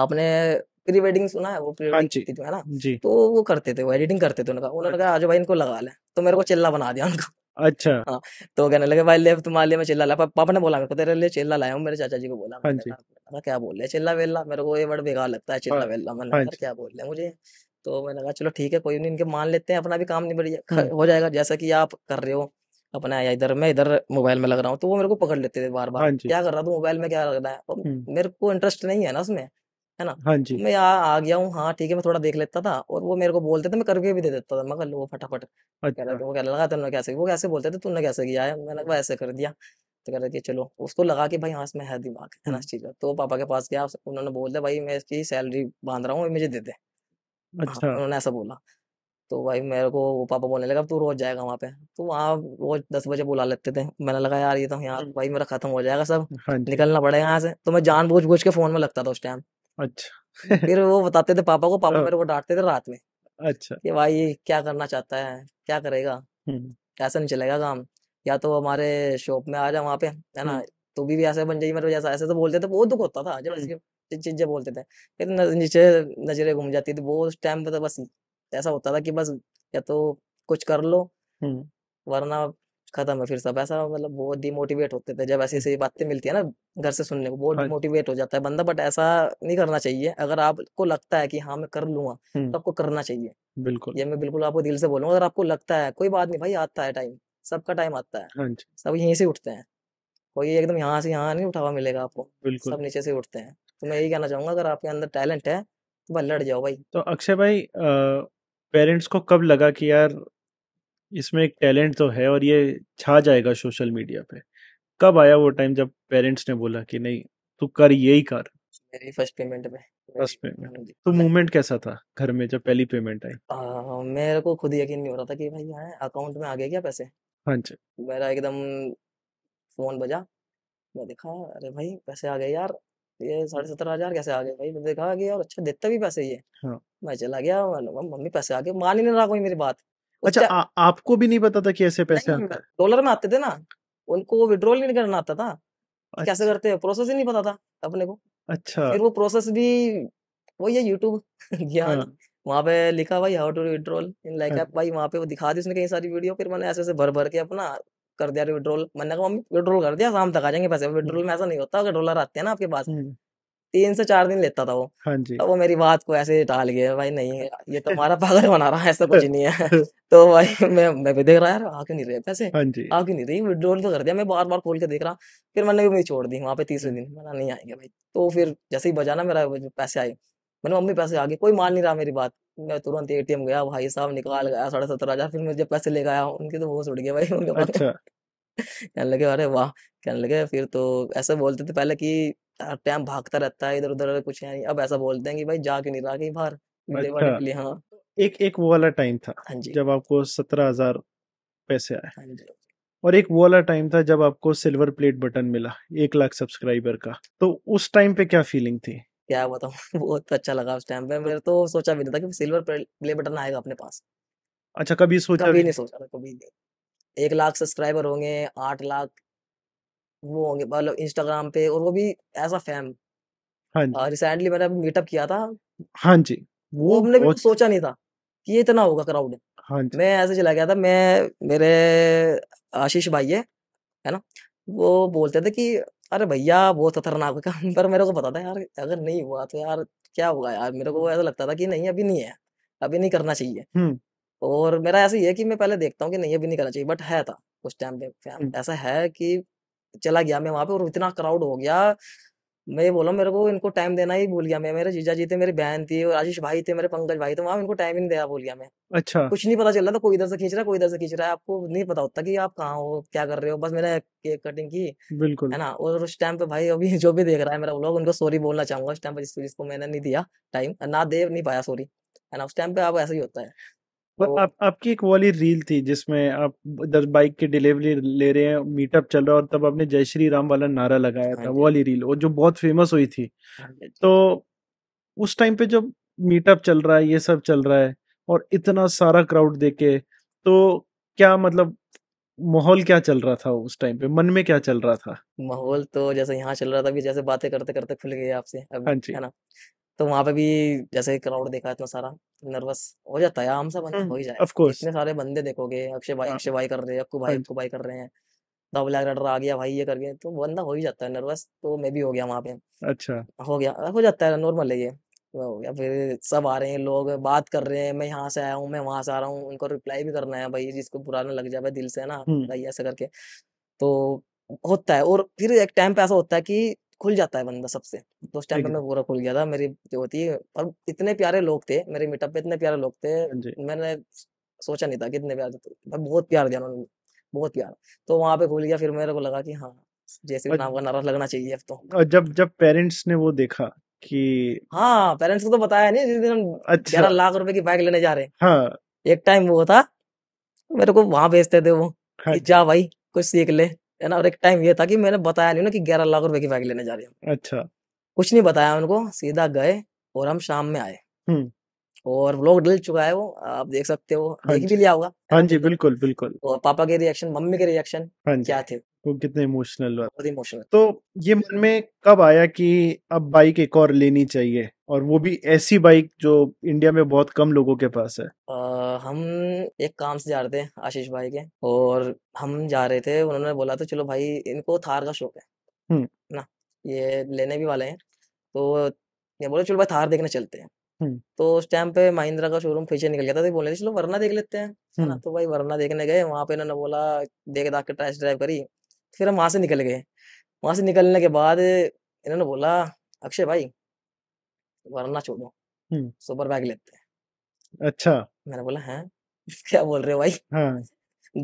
S1: आपने प्री वेडिंग सुना है वो प्री हाँ वेडिंग है ना तो वो करते थे वो एडिटिंग करते थे उनका उन्होंने कहा आजो भाई इनको लगा ले तो मेरे को चिल्ला बना दिया उनको अच्छा [laughs] हाँ तो कहने लगे भाई ले तुम्हारे लिए मैं चिल्ला ला पापा ने बोला मेरे को तेरे लिए चिल्ला लाया हूँ मेरे चाचा जी को बोला
S2: हाँ मैंने
S1: क्या बोल रहे चिल्ला वेल्ला मेरे को ये बड़ा बेकार लगता है चिल्ला हाँ। वेल्ला मैंने क्या बोल रहे मुझे तो मैंने कहा चलो ठीक है कोई नहीं इनके मान लेते हैं अपना भी काम नहीं बढ़िया हो जाएगा जैसा कि आप कर रहे हो अपना आया इधर मैं इधर मोबाइल में लग रहा हूँ तो वो मेरे को पकड़ लेते थे बार बार क्या कर रहा था मोबाइल में क्या लग रहा है हम्म। मेरे को इंटरेस्ट नहीं है ना उसमें है ना हाँ जी मैं आ, आ गया हूँ हाँ ठीक है मैं थोड़ा देख लेता था और वो मेरे को बोलते थे मैं करके भी दे देता था मैं कहा लो फटाफट अच्छा वो कहने लगा तुमने कैसे वो कैसे बोलते थे तुमने कैसे किया है मैंने कहा ऐसे कर दिया तो कह रहे थे चलो उसको लगा कि भाई हाँ इसमें है दिमाग है ना हम्म। इस चीज़ का तो पापा के पास गया उन्होंने बोल दिया भाई मैं इसकी सैलरी बांध रहा हूँ मुझे दे दे
S2: हाँ अच्छा उन्होंने ऐसा
S1: बोला तो भाई मेरे को वो पापा बोलने लगा तू रोज जाएगा वहाँ पे तो वहाँ रोज दस बजे बुला लेते थे मैंने लगा यार ये तो यार हम्म। भाई मेरा खत्म हो जाएगा सब हाँ जी निकलना पड़ेगा यहाँ से तो मैं जान बूझ बूझ के फोन में लगता था उस टाइम
S2: अच्छा
S1: तो फिर वो बताते थे पापा को पापा हाँ। मेरे को डांटते थे रात में अच्छा कि भाई क्या करना चाहता है क्या करेगा हम्म। ऐसा नहीं चलेगा काम या तो हमारे शॉप में आ जा वहाँ पे है ना हम्म। तो भी, ऐसे बन जाइए मेरे जैसा ऐसे तो बोलते थे बहुत दुख होता था जब हम्म। चीजें बोलते थे फिर नीचे नजरे घूम जाती थी वो उस टाइम पे तो बस ऐसा होता था कि बस या तो कुछ कर लो वरना खत्म है फिर सब ऐसा मतलब बहुत डिमोटिवेट होते थे जब ऐसी ऐसी हम्म। बातें मिलती है ना घर से सुनने को बहुत डिमोटिवेट हाँ हो जाता है बंदा बट ऐसा नहीं करना चाहिए अगर आपको लगता है कि हाँ मैं कर लूंगा तो हम्म। आपको करना चाहिए बिल्कुल ये मैं बिल्कुल आपको दिल से बोलूंगा अगर आपको लगता है कोई बात नहीं भाई आता है टाइम सबका टाइम आता है हाँ सब यहीं से उठते हैं कोई एकदम यहाँ से यहाँ नहीं उठावा मिलेगा आपको सब नीचे से उठते हैं तो मैं यही कहना चाहूंगा अगर आपके अंदर टैलेंट है तो लड़ जाओ भाई
S2: तो अक्षय भाई पेरेंट्स को कब लगा कि यार इसमें एक टैलेंट तो है और ये छा जाएगा सोशल मीडिया पे कब आया वो टाइम जब पेरेंट्स ने बोला कि नहीं तू कर यही कर
S1: मेरी फर्स्ट पेमेंट में
S2: फर्स्ट पेमेंट हाँ तो मूवमेंट कैसा था घर में जब पहली पेमेंट आई
S1: मेरे को खुद यकीन नहीं हो रहा था कि भाई यहाँ अकाउंट में आ गया क्या पैसे हाँ जी मेरा एकदम फोन बजा मैं देखा अरे भाई पैसे आ गए यार ये साढ़े सत्रह हजार कैसे आ गए भाई मैं देखा कि यार अच्छा देता भी पैसे ये हाँ। मैं चला गया मम्मी पैसे आ गए मान ही नहीं रहा कोई मेरी बात
S2: अच्छा आ, आपको भी नहीं पता था कि ऐसे पैसे आते
S1: डॉलर में आते थे ना उनको विड्रॉल नहीं करना आता था अच्छा। कैसे करते हैं प्रोसेस ही नहीं पता था अपने को अच्छा फिर वो प्रोसेस भी वही है [laughs] यूट्यूब ज्ञान हाँ। वहाँ पे लिखा भाई how to withdrawal in like app भाई वहाँ पे वो दिखा दी उसने कई सारी वीडियो फिर मैंने ऐसे ऐसे भर भर के अपना कर दिया विड्रॉल मैंने कहा मम्मी विड्रॉल कर दिया शाम तक आ जाएंगे पैसे विड्रॉल हम्म। में ऐसा नहीं होता अगर डॉलर आते हैं ना आपके पास हम्म। तीन से चार दिन लेता था वो हाँ जी तो वो मेरी बात को ऐसे ही टाल गया भाई नहीं ये तुम्हारा तो [laughs] पागल बना रहा है ऐसा कुछ नहीं है [laughs] तो भाई मैं मैं भी देख रहा यार आके नहीं रहे पैसे हाँ जी आके नहीं रही विड्रोल तो कर दिया मैं बार बार खोल के देख रहा फिर मैंने भी छोड़ दी वहाँ पे तीसरे हम्म। दिन मैंने नहीं आएंगे भाई तो फिर जैसे ही बजाना मेरा पैसे आए मैंने मम्मी पैसे आ गए कोई मान नहीं रहा मेरी बात मैं तुरंत एटीएम गया भाई साहब निकाल गया साढ़े सत्रह हजार फिर मुझे पैसे लेकर आया उनके तो बहुत उड़ गया भाई उनके अच्छा।
S2: [laughs]
S1: कहने लगे अरे वाह कहने लगे फिर तो ऐसे बोलते थे पहले कि टाइम भागता रहता है इधर उधर कुछ है नहीं अब ऐसा बोलते हैं कि भाई जा क्यों नहीं रहा कहीं बाहर अच्छा। के लिए हाँ
S2: एक एक वो वाला टाइम था हाँ जी जब आपको सत्रह हजार पैसे आए हाँ जी और एक वो वाला टाइम था जब आपको सिल्वर प्लेट बटन मिला एक लाख सब्सक्राइबर का तो उस टाइम पे क्या फीलिंग थी
S1: क्या बताऊँ बहुत [laughs] तो अच्छा लगा उस टाइम पे मेरे तो सोचा भी नहीं था कि सिल्वर प्ले बटन आएगा अपने पास
S2: अच्छा कभी सोचा कभी नहीं सोचा था
S1: कभी नहीं एक लाख सब्सक्राइबर होंगे आठ लाख वो होंगे मतलब इंस्टाग्राम पे और वो भी एज अ फैम हाँ जी रिसेंटली मैंने मीटअप किया था हाँ जी वो हमने भी सोचा नहीं था कि ये इतना होगा क्राउड हाँ जी मैं ऐसे चला गया था मैं मेरे आशीष भाई है है ना वो बोलते थे कि अरे भैया बहुत खतरनाक काम [laughs] पर मेरे को पता था यार अगर नहीं हुआ तो यार क्या होगा यार मेरे को ऐसा लगता था कि नहीं अभी नहीं है अभी नहीं करना चाहिए और मेरा ऐसा ही है कि मैं पहले देखता हूँ कि नहीं अभी नहीं करना चाहिए बट है था उस टाइम पे ऐसा है कि चला गया मैं वहाँ पे और इतना क्राउड हो गया मैं बोला मेरे को इनको टाइम देना ही भूल गया मैं मेरे जीजा जी थे मेरी बहन थी और आशीष भाई थे मेरे पंकज भाई थे वहाँ इनको टाइम ही नहीं दिया भूल गया मैं अच्छा कुछ नहीं पता चल रहा था कोई इधर से खींच रहा है कोई इधर से खींच रहा है आपको नहीं पता होता कि आप कहाँ हो क्या कर रहे हो बस मैंने केक कटिंग की बिल्कुल है ना और उस टाइम पे भाई अभी [laughs] जो भी देख रहा है मेरा ब्लॉग उनको सॉरी बोलना चाहूंगा उस टाइम पे जिसको मैंने नहीं दिया टाइम ना दे नहीं पाया सॉरी है ना उस टाइम पे आप ऐसा ही होता है
S2: पर तो आप आपकी एक वाली रील थी जिसमें आप दस बाइक की डिलीवरी ले रहे हैं मीटअप चल रहा है और तब आपने जय श्री राम वाला नारा लगाया हाँ था वो वाली रील वो जो बहुत फेमस हुई थी हाँ तो उस टाइम पे जब मीटअप चल रहा है ये सब चल रहा है और इतना सारा क्राउड देखे तो क्या मतलब माहौल क्या चल रहा था उस टाइम पे मन में क्या चल रहा था
S1: माहौल तो जैसे यहाँ चल रहा था अभी जैसे बातें करते करते खुल गई आपसे अब हाँ है ना तो वहाँ पे भी जैसे क्राउड देखा है तो सारा नर्वस हो जाता है आम सा बंदा हो ही जाए इतने सारे बंदे देखोगे अक्षय भाई हाँ। अक्षय भाई कर रहे हैं अक्कू भाई हाँ अक्कू भाई कर रहे हैं डबल ब्लैक राइडर आ गया भाई ये कर गए तो बंदा हो ही जाता है नर्वस तो मैं भी हो गया वहाँ पे अच्छा हो गया हो जाता है नॉर्मल है ये हो गया फिर सब आ रहे हैं लोग बात कर रहे हैं मैं यहाँ से आया हूँ मैं वहां से आ रहा हूँ उनको रिप्लाई भी करना है भाई जिसको बुरा ना लग जाए दिल से ना हम्म। भाई ऐसा करके तो होता है और फिर एक टाइम पे ऐसा होता है कि खुल जाता है बंदा सबसे तो उस टाइम पे मैं पूरा खुल गया था मेरी जो होती है और इतने प्यारे लोग थे मेरे मीटअप पे इतने प्यारे लोग थे हाँ मैंने सोचा नहीं था कि इतने प्यारे थे बहुत प्यार दिया उन्होंने बहुत प्यार तो वहां पे खुल गया फिर मेरे को लगा कि हाँ जैसे नाम का नारा लगना चाहिए अब तो
S2: और जब जब पेरेंट्स ने वो देखा कि
S1: हाँ पेरेंट्स को तो बताया नहीं जिस दिन हम अच्छा। ग्यारह लाख रुपए की बाइक लेने जा रहे हैं हाँ। एक टाइम वो था मेरे को वहां भेजते थे वो हाँ। जा भाई कुछ सीख ले है ना और एक टाइम ये था कि मैंने बताया नहीं ना कि ग्यारह लाख रुपए की बाइक लेने जा रही हूँ अच्छा कुछ नहीं बताया उनको सीधा गए और हम शाम में आए हम्म। और व्लॉग डल चुका है वो आप देख सकते हो हाँ देख भी लिया होगा
S2: हाँ जी बिल्कुल बिल्कुल और
S1: पापा के रिएक्शन मम्मी के रिएक्शन
S2: हाँ क्या थे वो कितने इमोशनल बहुत इमोशनल तो ये मन में कब आया कि अब बाइक एक और लेनी चाहिए और वो भी ऐसी बाइक जो इंडिया में बहुत कम लोगों के पास है
S1: आ, हम एक काम से जा रहे थे आशीष भाई के और हम जा रहे थे उन्होंने बोला तो चलो भाई इनको थार का शौक है हम्म। ना ये लेने भी वाले हैं तो ये बोले चलो भाई थार देखने चलते हैं हम्म। तो उस टाइम पे महिंद्रा का शोरूम पीछे निकल गया था तो बोले चलो वरना देख लेते हैं है ना हम्म। तो भाई वरना देखने गए वहां पे इन्होंने बोला देख दाख के टेस्ट ड्राइव करी फिर हम वहां से निकल गए वहां से निकलने के बाद इन्होंने बोला अक्षय भाई वरना छोड़ो सुपर बैग लेते अच्छा मैंने बोला हैं हाँ? [laughs] क्या बोल रहे हो भाई हाँ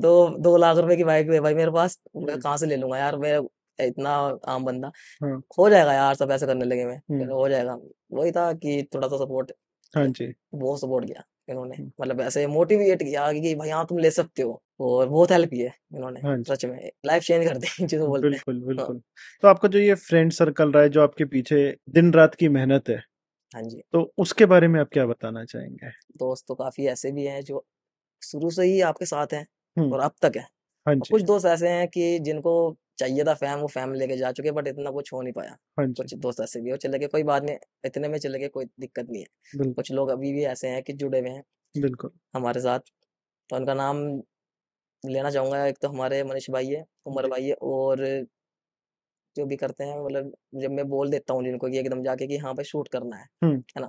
S1: दो दो लाख रुपए की बाइक भाई मेरे पास मैं कहाँ से ले लूंगा यार मेरे इतना आम बंदा हाँ हो जाएगा यार सब ऐसे करने लगे मैं हो जाएगा वही था कि थोड़ा सा सपोर्ट हाँ जी बहुत सपोर्ट किया इन्होंने मतलब ऐसे मोटिवेट किया
S2: कि भाई हाँ तुम ले सकते हो और बहुत हेल्प किए इन्होंने हाँ सच में लाइफ चेंज कर दी जिसको बोलते हैं बिल्कुल हाँ। बिल्कुल तो आपका जो ये फ्रेंड सर्कल रहा है जो आपके पीछे दिन रात की मेहनत है हाँ जी तो उसके बारे में आप क्या बताना चाहेंगे
S1: दोस्त तो काफी ऐसे भी हैं जो शुरू से ही आपके साथ हैं और अब तक है हाँ जी। कुछ दोस्त ऐसे हैं कि जिनको चाहिए था फैम वो फैम लेके जा चुके बट इतना कुछ हो नहीं पाया हाँ कुछ दोस्त ऐसे भी हो चले गए कोई बात नहीं इतने में चले गए कोई दिक्कत नहीं है कुछ लोग अभी भी ऐसे हैं कि जुड़े हुए हैं बिल्कुल हमारे साथ तो उनका नाम लेना चाहूंगा एक तो हमारे मनीष भाई है उमर भाई है और जो भी करते हैं मतलब जब मैं बोल देता हूँ जिनको कि एकदम जाके कि हाँ भाई शूट करना है है ना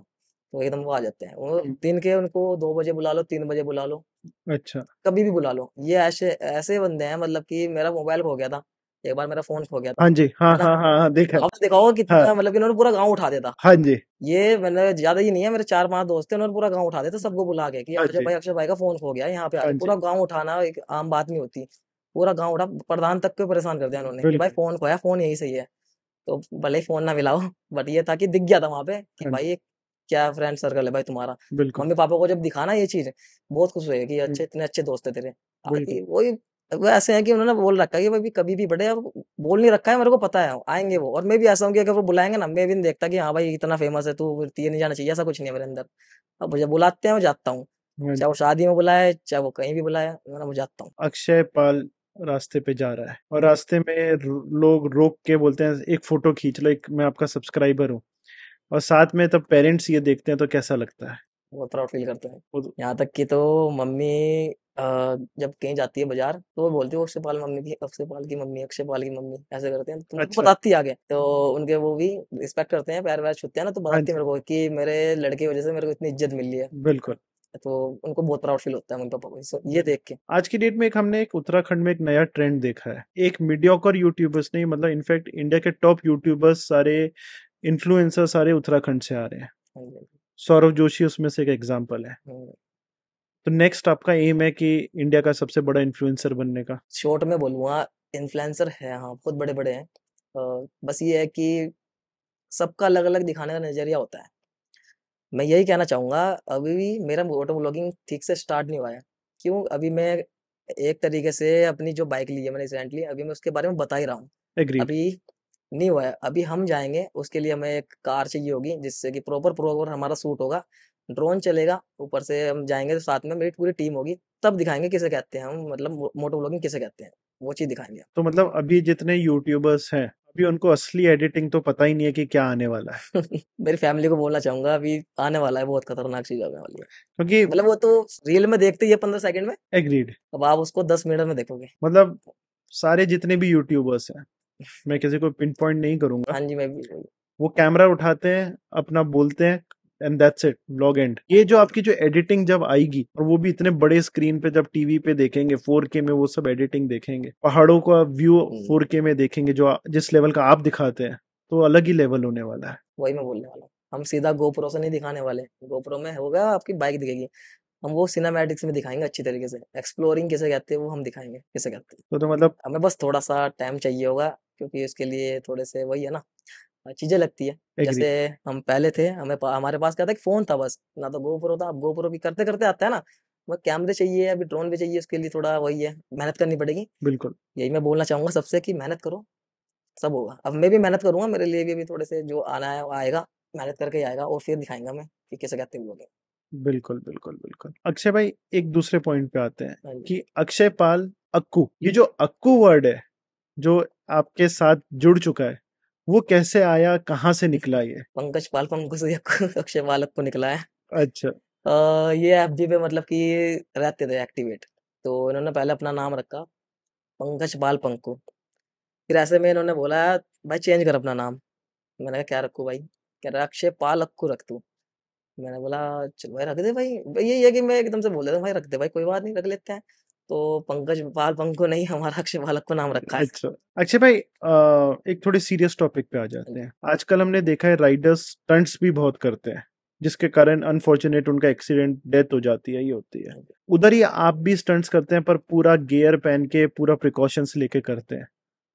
S1: तो एकदम वो आ जाते हैं दिन के उनको दो बजे बुला लो तीन बजे बुला लो अच्छा कभी भी बुला लो ये ऐसे ऐसे बंदे हैं मतलब कि मेरा मोबाइल खो गया था एक बार मेरा फोन खो गया था हाँ जी हाँ हाँ हाँ हा, देखा अब दिखाओ होगा कितना हाँ, मतलब कि उन्होंने पूरा गांव उठा देता हाँ जी ये मैंने ज्यादा ही नहीं है मेरे चार पांच दोस्त थे उन्होंने पूरा गांव उठा देता सबको बुला के कि हाँ अक्षय भाई अक्षय भाई का फोन खो गया यहाँ पे हाँ पूरा गांव उठाना एक आम बात नहीं होती पूरा गाँव उठा प्रधान तक को परेशान कर दिया उन्होंने भाई फोन खोया फोन यही सही है तो भले ही फोन ना मिलाओ बट ये था कि दिख गया था वहां पे कि हाँ भाई ये क्या फ्रेंड सर्कल है भाई तुम्हारा मम्मी पापा को जब दिखाना ये चीज बहुत खुश हुए कि अच्छे इतने अच्छे दोस्त है तेरे वही वो ऐसे है कि उन्होंने बोल रखा है कि भाई कभी भी बड़े बोल नहीं रखा है मेरे को पता है आएंगे वो और मैं भी ऐसा हूँ कि अगर वो बुलाएंगे ना मैं भी नहीं देखता कि हाँ भाई इतना फेमस है तू तो ये नहीं जाना चाहिए ऐसा कुछ नहीं है मेरे अंदर अब जब बुलाते हैं मैं जाता हूँ हाँ चाहे वो शादी में बुलाए चाहे वो कहीं भी बुलाया मैं जाता
S2: हूँ अक्षय पाल रास्ते पे जा रहा है और रास्ते में लोग रोक के बोलते हैं एक फोटो खींच लो एक मैं आपका सब्सक्राइबर हूँ और साथ में तब पेरेंट्स ये देखते हैं तो कैसा लगता है
S1: वो प्राउड फील करते हैं तो यहाँ तक कि तो मम्मी जब कहीं जाती है बाजार तो वो बोलती है अक्षय पाल मम्मी की अक्षय पाल की मम्मी अक्षय पाल की मम्मी ऐसे करते हैं तो अच्छा। बताती आगे तो उनके वो भी रिस्पेक्ट करते हैं पैर वैर छुटते हैं ना तो बताती हाँ है मेरे को कि मेरे लड़के की वजह से मेरे को इतनी इज्जत मिली है बिल्कुल तो उनको बहुत प्राउड फील होता है मम्मी पापा को so,
S2: ये देख के आज की डेट में एक हमने एक उत्तराखंड में एक नया ट्रेंड देखा है एक मीडियोकर यूट्यूबर्स ने मतलब इनफैक्ट इंडिया के टॉप यूट्यूबर्स सारे इन्फ्लुएंसर सारे उत्तराखंड से आ रहे हैं हाँ हाँ सौरभ जोशी उसमें से एक एग्जाम्पल है हाँ तो नेक्स्ट आपका एम है कि इंडिया का सबसे बड़ा इन्फ्लुएंसर बनने का
S1: शॉर्ट में बोलूँगा इन्फ्लुएंसर है हाँ बहुत बड़े बड़े हैं बस ये है कि सबका अलग अलग दिखाने का नजरिया होता है मैं यही कहना चाहूँगा अभी भी मेरा ऑटो ब्लॉगिंग ठीक से स्टार्ट नहीं हुआ है क्यों अभी मैं एक तरीके से अपनी जो बाइक ली है मैंने रिसेंटली अभी मैं उसके बारे में बता ही रहा हूँ अभी नहीं हुआ है अभी हम जाएंगे उसके लिए हमें एक कार चाहिए होगी जिससे कि प्रॉपर प्रॉपर हमारा सूट होगा ड्रोन चलेगा ऊपर से हम जाएंगे तो साथ में मेरी पूरी टीम होगी तब दिखाएंगे किसे कहते हैं हम मतलब मोटो ब्लॉगिंग किसे कहते हैं वो चीज दिखाएंगे
S2: तो मतलब अभी जितने यूट्यूबर्स हैं अभी उनको असली एडिटिंग तो पता ही नहीं है कि क्या आने वाला है [laughs]
S1: मेरी फैमिली को बोलना चाहूंगा अभी आने वाला है बहुत खतरनाक चीज आने वाली है क्योंकि मतलब वो तो रियल में देखते ही पंद्रह सेकंड में एग्रीड अब आप उसको दस मिनट में देखोगे
S2: मतलब सारे जितने भी यूट्यूबर्स हैं [laughs] मैं किसी को पिन पॉइंट नहीं करूंगा हाँ जी मैं भी वो कैमरा उठाते हैं अपना बोलते हैं and that's it log and ये जो आपकी जो एडिटिंग जब आएगी और वो भी इतने बड़े स्क्रीन पे जब टीवी पे देखेंगे फोर के में वो सब एडिटिंग देखेंगे पहाड़ों का व्यू फोर के में देखेंगे जो जिस लेवल का आप दिखाते हैं तो अलग ही लेवल होने वाला है वही मैं बोलने वाला हम सीधा
S1: गोप्रो से नहीं दिखाने वाले गोप्रो में होगा आपकी बाइक दिखेगी हम वो सिनेमैटिक्स में दिखाएंगे अच्छी तरीके से एक्सप्लोरिंग कैसे कहते हैं वो हम दिखाएंगे कैसे कहते हैं तो, तो मतलब हमें बस थोड़ा सा टाइम चाहिए होगा क्योंकि इसके लिए थोड़े से वही है ना चीजें लगती है जैसे हम पहले थे हमें हमारे पास क्या था कि फोन था बस ना तो गोप्रो था अब गोप्रो भी करते करते आता है ना वह कैमरे चाहिए अभी ड्रोन भी चाहिए उसके लिए थोड़ा वही है मेहनत करनी पड़ेगी बिल्कुल यही मैं बोलना चाहूंगा सबसे कि मेहनत करो सब होगा अब मैं भी मेहनत करूंगा मेरे लिए भी अभी थोड़े से जो आना है आएगा मेहनत करके आएगा और फिर दिखाएंगा मैं कि कैसे कहते हुए
S2: बिल्कुल बिल्कुल बिल्कुल अक्षय भाई एक दूसरे पॉइंट पे आते हैं हाँ कि अक्षय पाल अक्कू ये जो अक्कू वर्ड है जो आपके साथ जुड़ चुका है वो कैसे आया कहाँ से निकला ये पंकज पाल पंकज
S1: अक्षय पालक को निकला है अच्छा आ, ये एफ जी पे मतलब कि रहते थे एक्टिवेट तो इन्होंने पहले अपना नाम रखा पंकज पाल पंकू फिर ऐसे में इन्होंने बोला भाई चेंज कर अपना नाम मैंने कहा क्या रखू भाई कह रहा अक्षय पाल अक्कू रख तू मैंने बोला चलो भाई रख दे भाई ये है कि मैं एकदम से बोल देता हूँ भाई रख दे भाई कोई बात नहीं रख लेते हैं तो पंकज बाल को नहीं हमारा अक्षय बालक को नाम रखा है अच्छा अक्षय
S2: अच्छा भाई आ, एक थोड़े सीरियस टॉपिक पे आ जाते हाँ हैं आजकल हमने देखा है राइडर्स स्टंट्स भी बहुत करते हैं जिसके कारण अनफॉर्चुनेट उनका एक्सीडेंट डेथ हो जाती है ये होती है हाँ। उधर ही आप भी स्टंट्स करते हैं पर पूरा गियर पहन के पूरा प्रिकॉशंस लेके करते हैं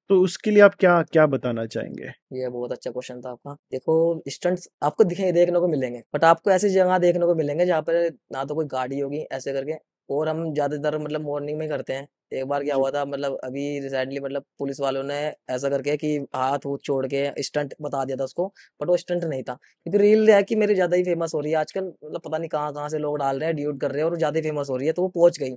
S2: तो उसके लिए आप क्या क्या बताना चाहेंगे
S1: ये बहुत अच्छा क्वेश्चन था आपका देखो स्टंट्स आपको दिखे देखने को मिलेंगे बट आपको ऐसी जगह देखने को मिलेंगे जहाँ पर ना तो कोई गाड़ी होगी ऐसे करके और हम ज़्यादातर मतलब मॉर्निंग में करते हैं एक बार क्या हुआ था मतलब अभी रिसेंटली मतलब पुलिस वालों ने ऐसा करके कि हाथ हूथ छोड़ के स्टंट बता दिया था उसको बट वो स्टंट नहीं था क्योंकि रील है कि मेरी ज़्यादा ही फेमस हो रही है आजकल मतलब पता नहीं कहाँ कहाँ से लोग डाल रहे हैं ड्यूट कर रहे हैं और ज़्यादा फेमस हो रही है तो वो पहुंच गई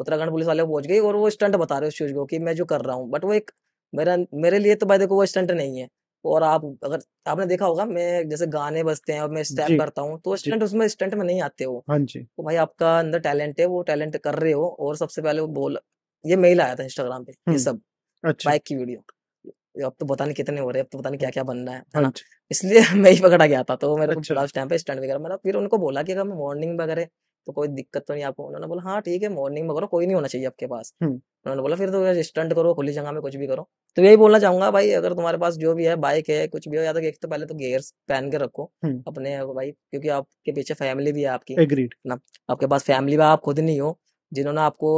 S1: उत्तराखंड पुलिस वाले पहुंच गई और वो स्टंट बता रहे उस चीज़ को कि मैं जो कर रहा हूँ बट वो एक मेरा मेरे लिए तो भाई देखो वो स्टंट नहीं है और आप अगर आपने देखा होगा मैं जैसे गाने बजते हैं और मैं स्टैप करता हूँ तो स्टंट उसमें स्टंट में नहीं आते हो हाँ जी तो भाई आपका अंदर टैलेंट है वो टैलेंट कर रहे हो और सबसे पहले वो बोल ये मेल आया था इंस्टाग्राम पे ये सब अच्छा। बाइक की वीडियो अब तो पता नहीं कितने हो रहे अब तो पता नहीं क्या क्या बन रहा है है हाँ ना इसलिए [laughs] मैं ही पकड़ा गया था तो मेरे को लास्ट अच्छा। टाइम पे स्टैंड वगैरह मैंने फिर उनको बोला कि अगर मैं मॉर्निंग वगैरह तो कोई दिक्कत तो नहीं आपको उन्होंने बोला हाँ ठीक है मॉर्निंग में करो कोई नहीं होना चाहिए आपके पास हम्म। उन्होंने बोला फिर तो स्टंट करो खुली जगह में कुछ भी करो तो यही बोलना चाहूंगा भाई अगर तुम्हारे पास जो भी है बाइक है कुछ भी हो या तो एक तो पहले तो गेयर पहन के रखो हम्म। अपने भाई क्योंकि आपके पीछे फैमिली भी है आपकी एग्रीड ना आपके पास फैमिली भी आप खुद नहीं हो जिन्होंने आपको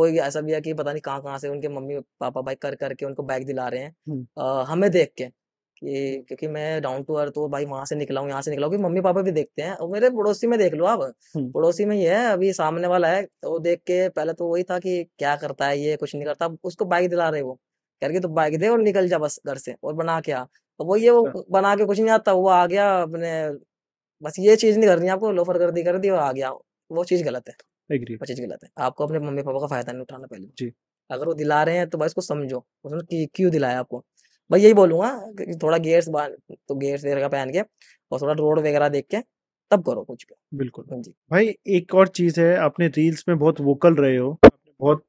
S1: कोई ऐसा भी है कि पता नहीं कहाँ कहाँ से उनके मम्मी पापा भाई कर करके उनको बाइक दिला रहे हैं हम्म। हमें देख के कि क्योंकि मैं डाउन टू अर्थ हूँ भाई वहां से निकला हूँ यहाँ से निकला हूँ मम्मी पापा भी देखते हैं और मेरे पड़ोसी में देख लो आप हम्म। पड़ोसी में ये है अभी सामने वाला है तो देख के पहले तो वही था कि क्या करता है ये कुछ नहीं करता उसको बाइक दिला रहे वो कह रही तो बाइक दे और निकल जा बस घर से और बना के तो वो ये अच्छा। वो बना के कुछ नहीं आता वो आ गया अपने बस ये चीज नहीं करनी आपको लोफर कर दी कर दी और आ गया वो चीज गलत है वो चीज गलत है आपको अपने मम्मी पापा का फायदा नहीं उठाना पहले जी अगर वो दिला रहे हैं तो भाई उसको समझो उसने क्यों दिलाया आपको भाई यही बोलूंगा थोड़ा गेयर्स तो गेयर्स वगैरह पहन के और थोड़ा रोड वगैरह देख के तब करो कुछ
S2: बिल्कुल हाँ जी भाई एक और चीज़ है आपने रील्स में बहुत वोकल रहे हो बहुत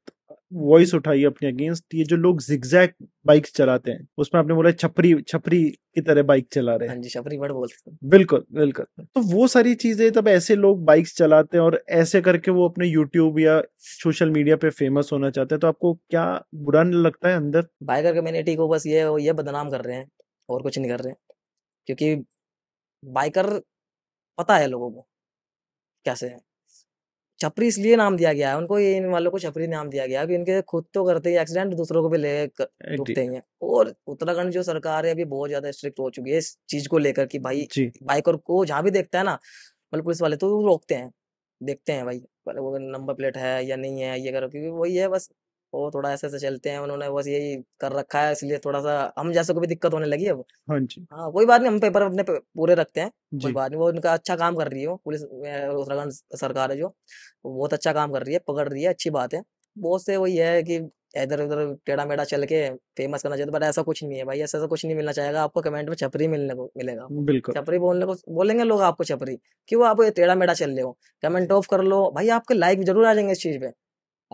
S2: वॉइस उठाई अपने अगेंस्ट ये जो लोग जिग्जैग बाइक चलाते हैं उसमें आपने बोला छपरी छपरी की तरह बाइक चला रहे हैं हाँ जी छपरी बड़ बोलते हैं बिल्कुल बिल्कुल तो वो सारी चीजें तब ऐसे लोग बाइक चलाते हैं और ऐसे करके वो अपने यूट्यूब या सोशल मीडिया पे फेमस होना चाहते हैं तो आपको क्या बुरा नहीं लगता है अंदर
S1: बाइकर कम्युनिटी को बस ये ये बदनाम कर रहे हैं और कुछ नहीं कर रहे क्योंकि बाइकर पता है लोगों को कैसे है छपरी इसलिए नाम दिया गया है उनको ये इन वालों को छपरी नाम दिया गया है इनके खुद तो करते ही एक्सीडेंट दूसरों को भी ले रुकते हैं और उत्तराखंड जो सरकार है अभी बहुत ज्यादा स्ट्रिक्ट हो चुकी है इस चीज को लेकर की भाई बाइकर को जहाँ भी देखता है ना
S2: मतलब
S1: पुलिस वाले तो रोकते हैं देखते हैं भाई वो नंबर प्लेट है या नहीं है ये करो क्योंकि वही है बस वो थोड़ा ऐसे ऐसे चलते हैं उन्होंने बस यही कर रखा है इसलिए थोड़ा सा हम जैसे को भी दिक्कत होने लगी अब हाँ जी हाँ कोई बात नहीं हम पेपर अपने पे, पूरे रखते हैं कोई बात नहीं वो उनका अच्छा काम कर रही हो पुलिस उत्तराखंड सरकार है जो बहुत अच्छा काम कर रही है पकड़ रही है अच्छी बात है बहुत से वही है कि इधर उधर टेढ़ा मेढ़ा चल के फेमस करना चाहिए बट ऐसा कुछ नहीं है भाई ऐसा कुछ नहीं मिलना चाहेगा आपको कमेंट में छपरी मिलने को मिलेगा बिल्कुल छपरी बोलने को बोलेंगे लोग आपको छपरी क्यों आप टेढ़ा मेढ़ा चल रहे हो कमेंट ऑफ कर लो भाई आपके लाइक जरूर आ जाएंगे इस चीज पे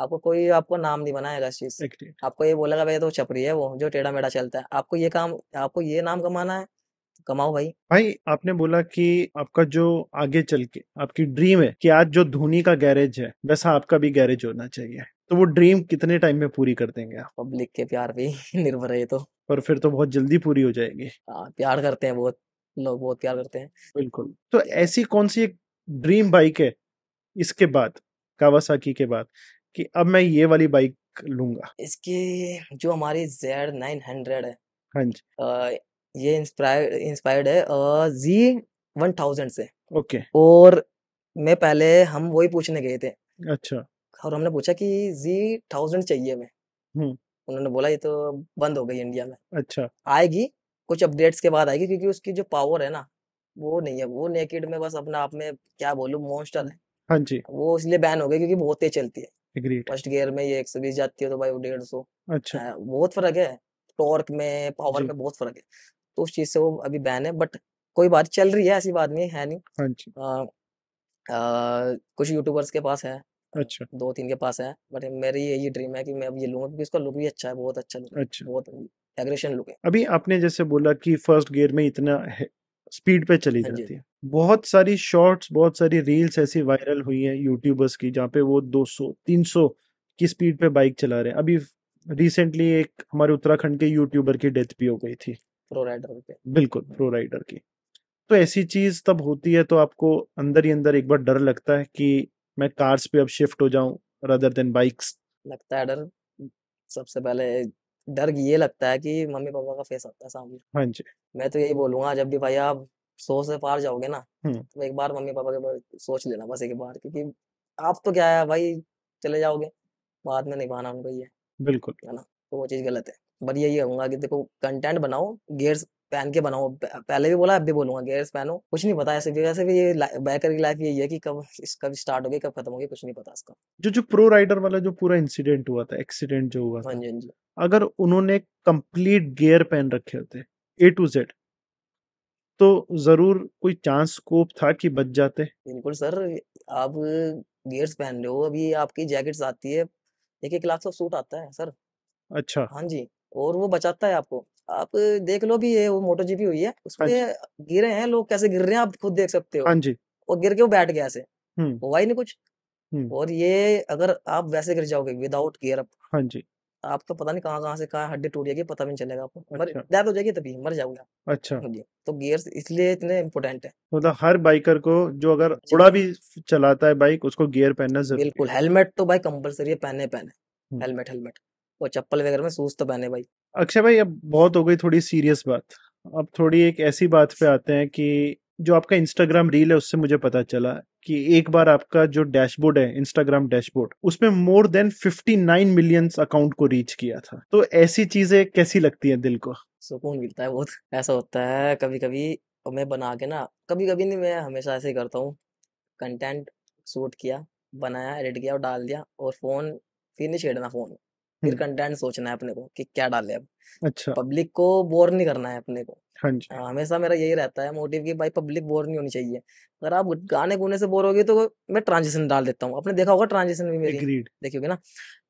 S1: आपको कोई आपको नाम नहीं बनाएगा इस चीज से आपको ये बोलेगा भाई तो छपरी है वो जो टेढ़ा मेढ़ा चलता है आपको ये काम आपको ये नाम कमाना है तो कमाओ भाई
S2: भाई आपने बोला कि आपका जो आगे चल के आपकी ड्रीम है कि आज जो धोनी का गैरेज है वैसा आपका भी गैरेज होना चाहिए तो वो ड्रीम कितने टाइम में पूरी कर देंगे आप पब्लिक के प्यार पे [laughs] निर्भर है तो पर फिर तो बहुत जल्दी पूरी हो जाएगी हाँ, प्यार करते हैं बहुत लोग बहुत प्यार करते हैं बिल्कुल तो ऐसी कौन सी एक ड्रीम बाइक है इसके बाद कावासाकी के बाद कि अब मैं ये वाली बाइक लूंगा
S1: इसकी जो हमारी जेड नाइन हंड्रेड है हाँ जी आ, ये इंस्पायर इंस्पायर्ड है जी वन थाउजेंड से
S2: ओके और
S1: मैं पहले हम वही पूछने गए थे अच्छा और हमने पूछा कि जी थाउजेंड चाहिए हमें उन्होंने बोला ये तो बंद हो गई इंडिया में अच्छा आएगी कुछ अपडेट्स के बाद आएगी क्योंकि उसकी जो पावर है ना वो नहीं है वो नेकेड में बस अपने आप में क्या बोलू मोस्टर है हाँ जी वो इसलिए बैन हो गई क्योंकि बहुत तेज चलती है फर्स्ट गियर में ये एक सौ बीस जाती है तो भाई वो डेढ़ सौ अच्छा हाँ, बहुत फर्क है टॉर्क में पावर में बहुत फर्क है तो उस चीज से वो अभी बैन है बट कोई बात चल रही है ऐसी बात नहीं है नहीं आ, हाँ आ, कुछ यूट्यूबर्स के पास है अच्छा दो तीन के पास है बट मेरी यही ड्रीम है कि मैं अब ये लूंगा क्योंकि इसका लुक भी अच्छा है बहुत अच्छा लुक अच्छा। बहुत एग्रेशन लुक है
S2: अभी आपने जैसे बोला कि फर्स्ट गियर में इतना स्पीड पे चली हाँ जाती है बहुत सारी शॉर्ट्स बहुत सारी रील्स ऐसी वायरल हुई हैं यूट्यूबर्स की जहाँ पे वो 200 300 की स्पीड पे बाइक चला रहे हैं अभी रिसेंटली एक हमारे उत्तराखंड के यूट्यूबर की डेथ भी हो गई थी प्रो राइडर पे बिल्कुल प्रो राइडर की तो ऐसी चीज तब होती है तो आपको अंदर ही अंदर एक बार डर लगता है कि मैं कार्स पे अब शिफ्ट हो जाऊं रदर देन बाइक्स
S1: लगता है डर सबसे पहले डर ये लगता है कि मम्मी पापा का फेस आता है सामने हाँ जी मैं तो यही बोलूंगा जब भी भाई आप सौ से पार जाओगे ना तो एक बार मम्मी पापा के बारे सोच लेना बस एक बार क्योंकि आप तो क्या है भाई चले जाओगे बाद में निभाना उनको ये बिल्कुल है ना तो वो चीज़ गलत है बट यही कहूंगा कि देखो कंटेंट बनाओ गेयर्स पहन के बनाओ पहले भी बोला अब भी बोलूंगा गेयर्स पहनो कुछ नहीं पता ऐसे जैसे भी ये बाइकर की लाइफ यही है कि कब कब स्टार्ट होगी कब खत्म होगी कुछ नहीं पता इसका
S2: जो जो प्रो राइडर वाला जो पूरा इंसिडेंट हुआ था एक्सीडेंट जो हुआ हाँ जी हाँ जी अगर उन्होंने कंप्लीट गियर पहन रखे होते ए टू जेड तो जरूर कोई चांस स्कोप था कि बच जाते
S1: बिल्कुल सर आप गियर्स पहन रहे हो अभी आपकी जैकेट्स आती है एक एक लाख सूट तो आता है सर अच्छा हाँ जी और वो बचाता है आपको आप देख लो भी ये वो मोटो जीपी हुई है उस हाँ पर गिरे हैं लोग कैसे गिर रहे हैं आप खुद देख सकते हो हाँ जी और गिर के वो बैठ गया ऐसे हुआ ही नहीं कुछ और ये अगर आप वैसे गिर जाओगे विदाउट गियर अप हाँ जी आप तो पता नहीं कहाँ कहाँ से कहा हड्डी टूट जाएगी पता भी नहीं चलेगा आपको अच्छा। डेथ हो जाएगी तभी मर जाओगे अच्छा हाँ जी तो गियर इसलिए इतने इम्पोर्टेंट है
S2: मतलब तो हर बाइकर को जो अगर थोड़ा हाँ भी चलाता है बाइक उसको गियर पहनना जरूरी बिल्कुल हेलमेट
S1: तो भाई कम्पल्सरी है पहने पहने हेलमेट हेलमेट और चप्पल वगैरह में शूज तो पहने भाई
S2: अक्षय भाई अब बहुत हो गई थोड़ी सीरियस बात अब थोड़ी एक ऐसी बात पे आते हैं कि जो आपका इंस्टाग्राम रील है उससे मुझे पता चला कि एक बार आपका जो डैशबोर्ड है इंस्टाग्राम डैशबोर्ड उसमें मोर देन 59 मिलियन अकाउंट को रीच किया था तो ऐसी चीजें कैसी लगती हैं दिल को
S1: सुकून मिलता है बहुत ऐसा होता है कभी कभी और मैं बना के ना कभी कभी नहीं मैं हमेशा ऐसे ही करता हूँ कंटेंट शूट किया बनाया एडिट किया और डाल दिया और फोन फिर नहीं छेड़ना फोन फिर कंटेंट सोचना है अपने को कि क्या डाले अब अच्छा पब्लिक को बोर नहीं करना है अपने को हाँ हमेशा मेरा यही रहता है मोटिव कि भाई पब्लिक बोर नहीं होनी चाहिए अगर आप गाने गुने से बोर होगी तो मैं ट्रांजिशन डाल देता हूँ आपने देखा होगा ट्रांजिशन भी मेरी देखियोगे ना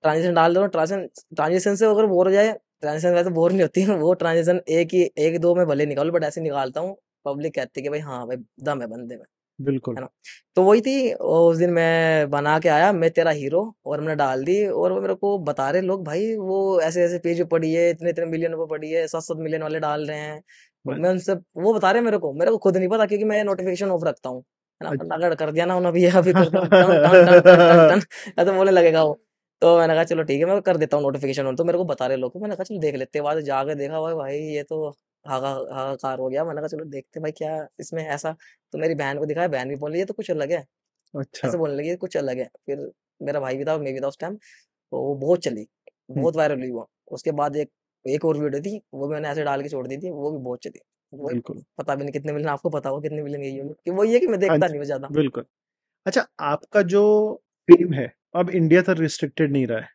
S1: ट्रांजिशन डाल दो ट्रांजिशन ट्रांजिशन से अगर बोर हो जाए ट्रांजिशन वैसे बोर नहीं होती वो ट्रांजिशन एक ही एक दो में भले निकालू बट ऐसे निकालता हूँ पब्लिक कहती है कि भाई हाँ भाई दम है बंदे में बिल्कुल। है ना? तो वही थी उस दिन मैं बना के आया मैं तेरा हीरो और मैंने डाल दी और वो मेरे को बता रहे लोग भाई वो ऐसे-ऐसे पेज पे पड़ी है, इतने-इतने मिलियन पे पड़ी है, सात सात मिलियन वाले डाल रहे हैं। मैं उनसे वो बता रहे मेरे को, मेरे को खुद नहीं पता क्योंकि मैं नोटिफिकेशन ऑफ रखता हूँ, अच्छा। कर दिया ना उन्होंने [laughs] अभी कर टन तो, तो लगेगा वो। तो मैंने कहा चलो ठीक है मैं कर देता हूँ नोटिफिकेशन तो मेरे को बता रहे लोग, मैंने कहा चलो देख लेते बाद जाके देखा भाई भाई ये तो हागा हाहाकार हो गया मैंने कहा चलो देखते भाई क्या इसमें ऐसा तो मेरी बहन को दिखाया बहन भी बोल रही है तो कुछ अलग है अच्छा ऐसे बोलने लगी तो कुछ अलग है फिर मेरा भाई भी था मैं भी था उस टाइम तो वो बहुत चली बहुत वायरल हुई वो उसके बाद एक एक और वीडियो थी वो भी मैंने ऐसे डाल के छोड़ दी थी वो भी बहुत चली बिल्कुल पता भी नहीं कितने मिलन आपको पता हो कितने मिलेंगे ये कि वो ये कि मैं हाँ देखता
S2: नहीं ज्यादा बिल्कुल अच्छा आपका जो फेम है अब इंडिया तक रिस्ट्रिक्टेड नहीं रहा है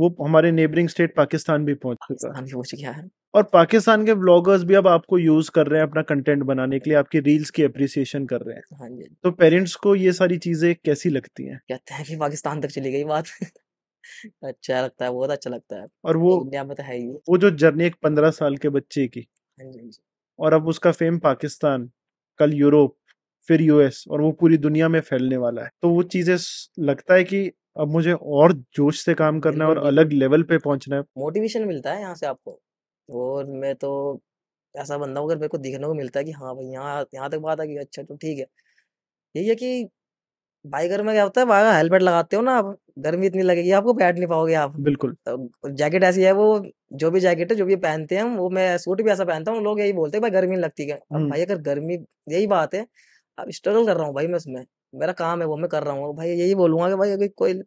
S2: वो हमारे नेबरिंग स्टेट पाकिस्तान भी पहुंच चुका है और पाकिस्तान के ब्लॉगर्स भी अब आपको यूज कर रहे हैं अपना कंटेंट बनाने के लिए आपकी रील्स की अप्रिसिएशन कर रहे हैं हाँ जी हाँ तो पेरेंट्स को ये सारी चीजें कैसी लगती हैं कहते हैं कि पाकिस्तान तक चली गई बात [laughs]
S1: अच्छा लगता है बहुत अच्छा लगता है और वो इंडिया में तो है ही
S2: वो जो जर्नी एक पंद्रह साल के बच्चे की हाँ जी हाँ और अब उसका फेम पाकिस्तान कल यूरोप फिर यूएस और वो पूरी दुनिया में फैलने वाला है तो वो चीजें लगता है कि अब मुझे और जोश से काम करना है और अलग लेवल पे पहुंचना है मोटिवेशन
S1: मिलता है यहाँ से आपको और मैं तो ऐसा बंदा हूँ अगर मेरे को दिखने को मिलता है कि हाँ भाई यहाँ यहाँ तक बात आ गई अच्छा तो ठीक है यही है कि बाइकर में क्या होता है वहाँ हेलमेट लगाते हो ना आप गर्मी इतनी लगेगी आपको बैठ नहीं पाओगे आप बिल्कुल तो जैकेट ऐसी है वो जो भी जैकेट है जो भी पहनते हैं वो मैं सूट भी ऐसा पहनता हूँ लोग यही बोलते हैं भाई गर्मी नहीं लगती है अब भाई अगर गर्मी यही बात है अब स्ट्रगल कर रहा हूँ भाई मैं उसमें मेरा काम है वो मैं कर रहा हूँ भाई यही बोलूंगा कि भाई अगर कोई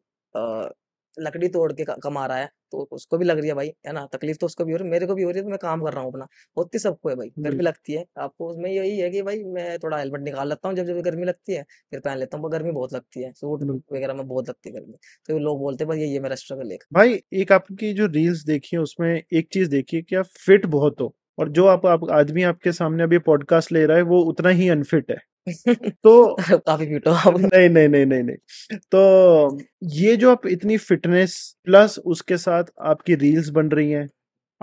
S1: लकड़ी तोड़ के कमा रहा है तो उसको भी लग रही है भाई है ना तकलीफ तो उसको भी हो रही है मेरे को भी हो रही है तो मैं काम कर रहा हूँ अपना होती सबको है भाई गर्मी हम्म। लगती है आपको उसमें यही है कि भाई मैं थोड़ा हेलमेट निकाल लेता हूँ जब जब गर्मी लगती है फिर पहन लेता हूँ गर्मी बहुत लगती है सूट वगैरह में बहुत लगती है गर्मी तो लोग बोलते हैं भाई ये मेरा स्ट्रगल एक
S2: भाई एक आपकी जो रील्स देखी है उसमें एक चीज देखिए कि आप फिट बहुत हो और जो आप आदमी आपके सामने अभी पॉडकास्ट ले रहा है वो उतना ही अनफिट है तो [laughs] काफी फिट हो आप [laughs] नहीं नहीं नहीं नहीं नहीं तो ये जो आप इतनी फिटनेस प्लस उसके साथ आपकी रील्स बन रही हैं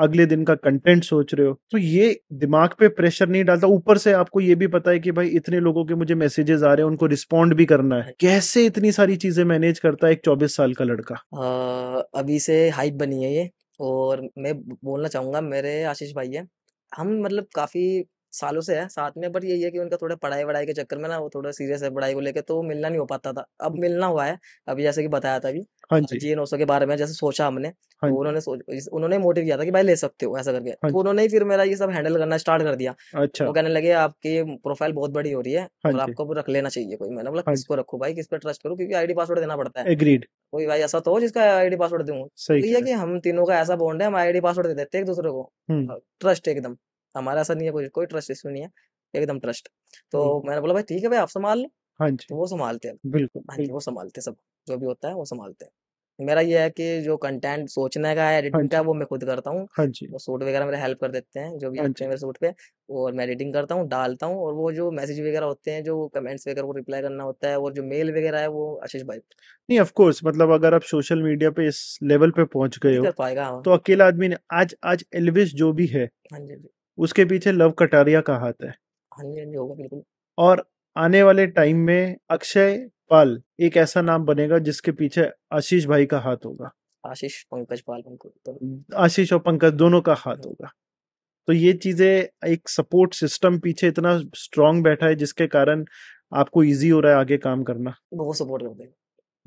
S2: अगले दिन का कंटेंट सोच रहे हो तो ये दिमाग पे प्रेशर नहीं डालता ऊपर से आपको ये भी पता है कि भाई इतने लोगों के मुझे मैसेजेस आ रहे हैं उनको रिस्पॉन्ड भी करना है कैसे इतनी सारी चीजें मैनेज करता है एक चौबीस साल का लड़का
S1: आ, अभी से हाइप बनी है ये और मैं बोलना चाहूंगा मेरे आशीष भाई है हम मतलब काफी सालों से है साथ में बट यही है कि उनका थोड़ा पढ़ाई वढ़ाई के चक्कर में ना वो थोड़ा सीरियस है पढ़ाई को लेकर तो मिलना नहीं हो पाता था अब मिलना हुआ है अभी जैसे कि बताया था अभी हाँ जी जी नौ के बारे में जैसे सोचा हमने हाँ तो उन्होंने उन्होंने मोटिव किया था कि भाई ले सकते हो ऐसा करके हाँ तो उन्होंने फिर मेरा ये सब हैंडल करना स्टार्ट कर दिया
S2: अच्छा
S3: वो कहने
S1: लगे आपकी प्रोफाइल बहुत बड़ी हो रही है हाँ और आपको रख लेना चाहिए कोई मैंने बोला हाँ किसको रखो भाई किस पर ट्रस्ट करूँ क्योंकि आईडी पासवर्ड देना पड़ता है एग्रीड कोई भाई ऐसा तो जिसका आईडी पासवर्ड दूंगा सही तो है कि हम तीनों का ऐसा बॉन्ड है हम आईडी पासवर्ड दे देते हैं एक दूसरे को
S2: ट्रस्ट
S1: हम्म। एकदम हमारा ऐसा नहीं है कोई कोई ट्रस्ट इशू नहीं है एकदम ट्रस्ट तो मैंने बोला भाई ठीक है भाई आप संभाल लो हाँ जी तो वो संभालते हैं बिल्कुल हाँ जी वो संभालते सब जो भी होता है वो संभालते हैं मेरा ये है कि जो कंटेंट सोचने का है एडिटिंग हाँ का वो मैं खुद करता हूँ हाँ जी वो सूट वगैरह मेरे हेल्प कर देते हैं जो भी अच्छे हाँ मेरे सूट पे और मैं एडिटिंग करता हूँ डालता हूँ और वो जो मैसेज वगैरह होते हैं जो कमेंट्स वगैरह को रिप्लाई करना होता है और जो मेल वगैरह है वो आशीष भाई
S2: नहीं ऑफ कोर्स मतलब अगर आप सोशल मीडिया पे इस लेवल पे पहुंच गए हो पाएगा हाँ। तो अकेला आदमी ने आज आज एलविस जो भी है हाँ जी उसके पीछे लव कटारिया का हाथ है
S1: हाँ हाँ
S2: और आने वाले टाइम में अक्षय पाल एक ऐसा नाम बनेगा जिसके पीछे आशीष भाई का हाथ होगा
S1: आशीष पंकज पाल तो
S2: आशीष और पंकज दोनों का हाथ हाँ। होगा तो ये चीजें एक सपोर्ट सिस्टम पीछे इतना स्ट्रॉन्ग बैठा है जिसके कारण आपको इजी हो रहा है आगे काम करना
S1: बहुत सपोर्ट करते हैं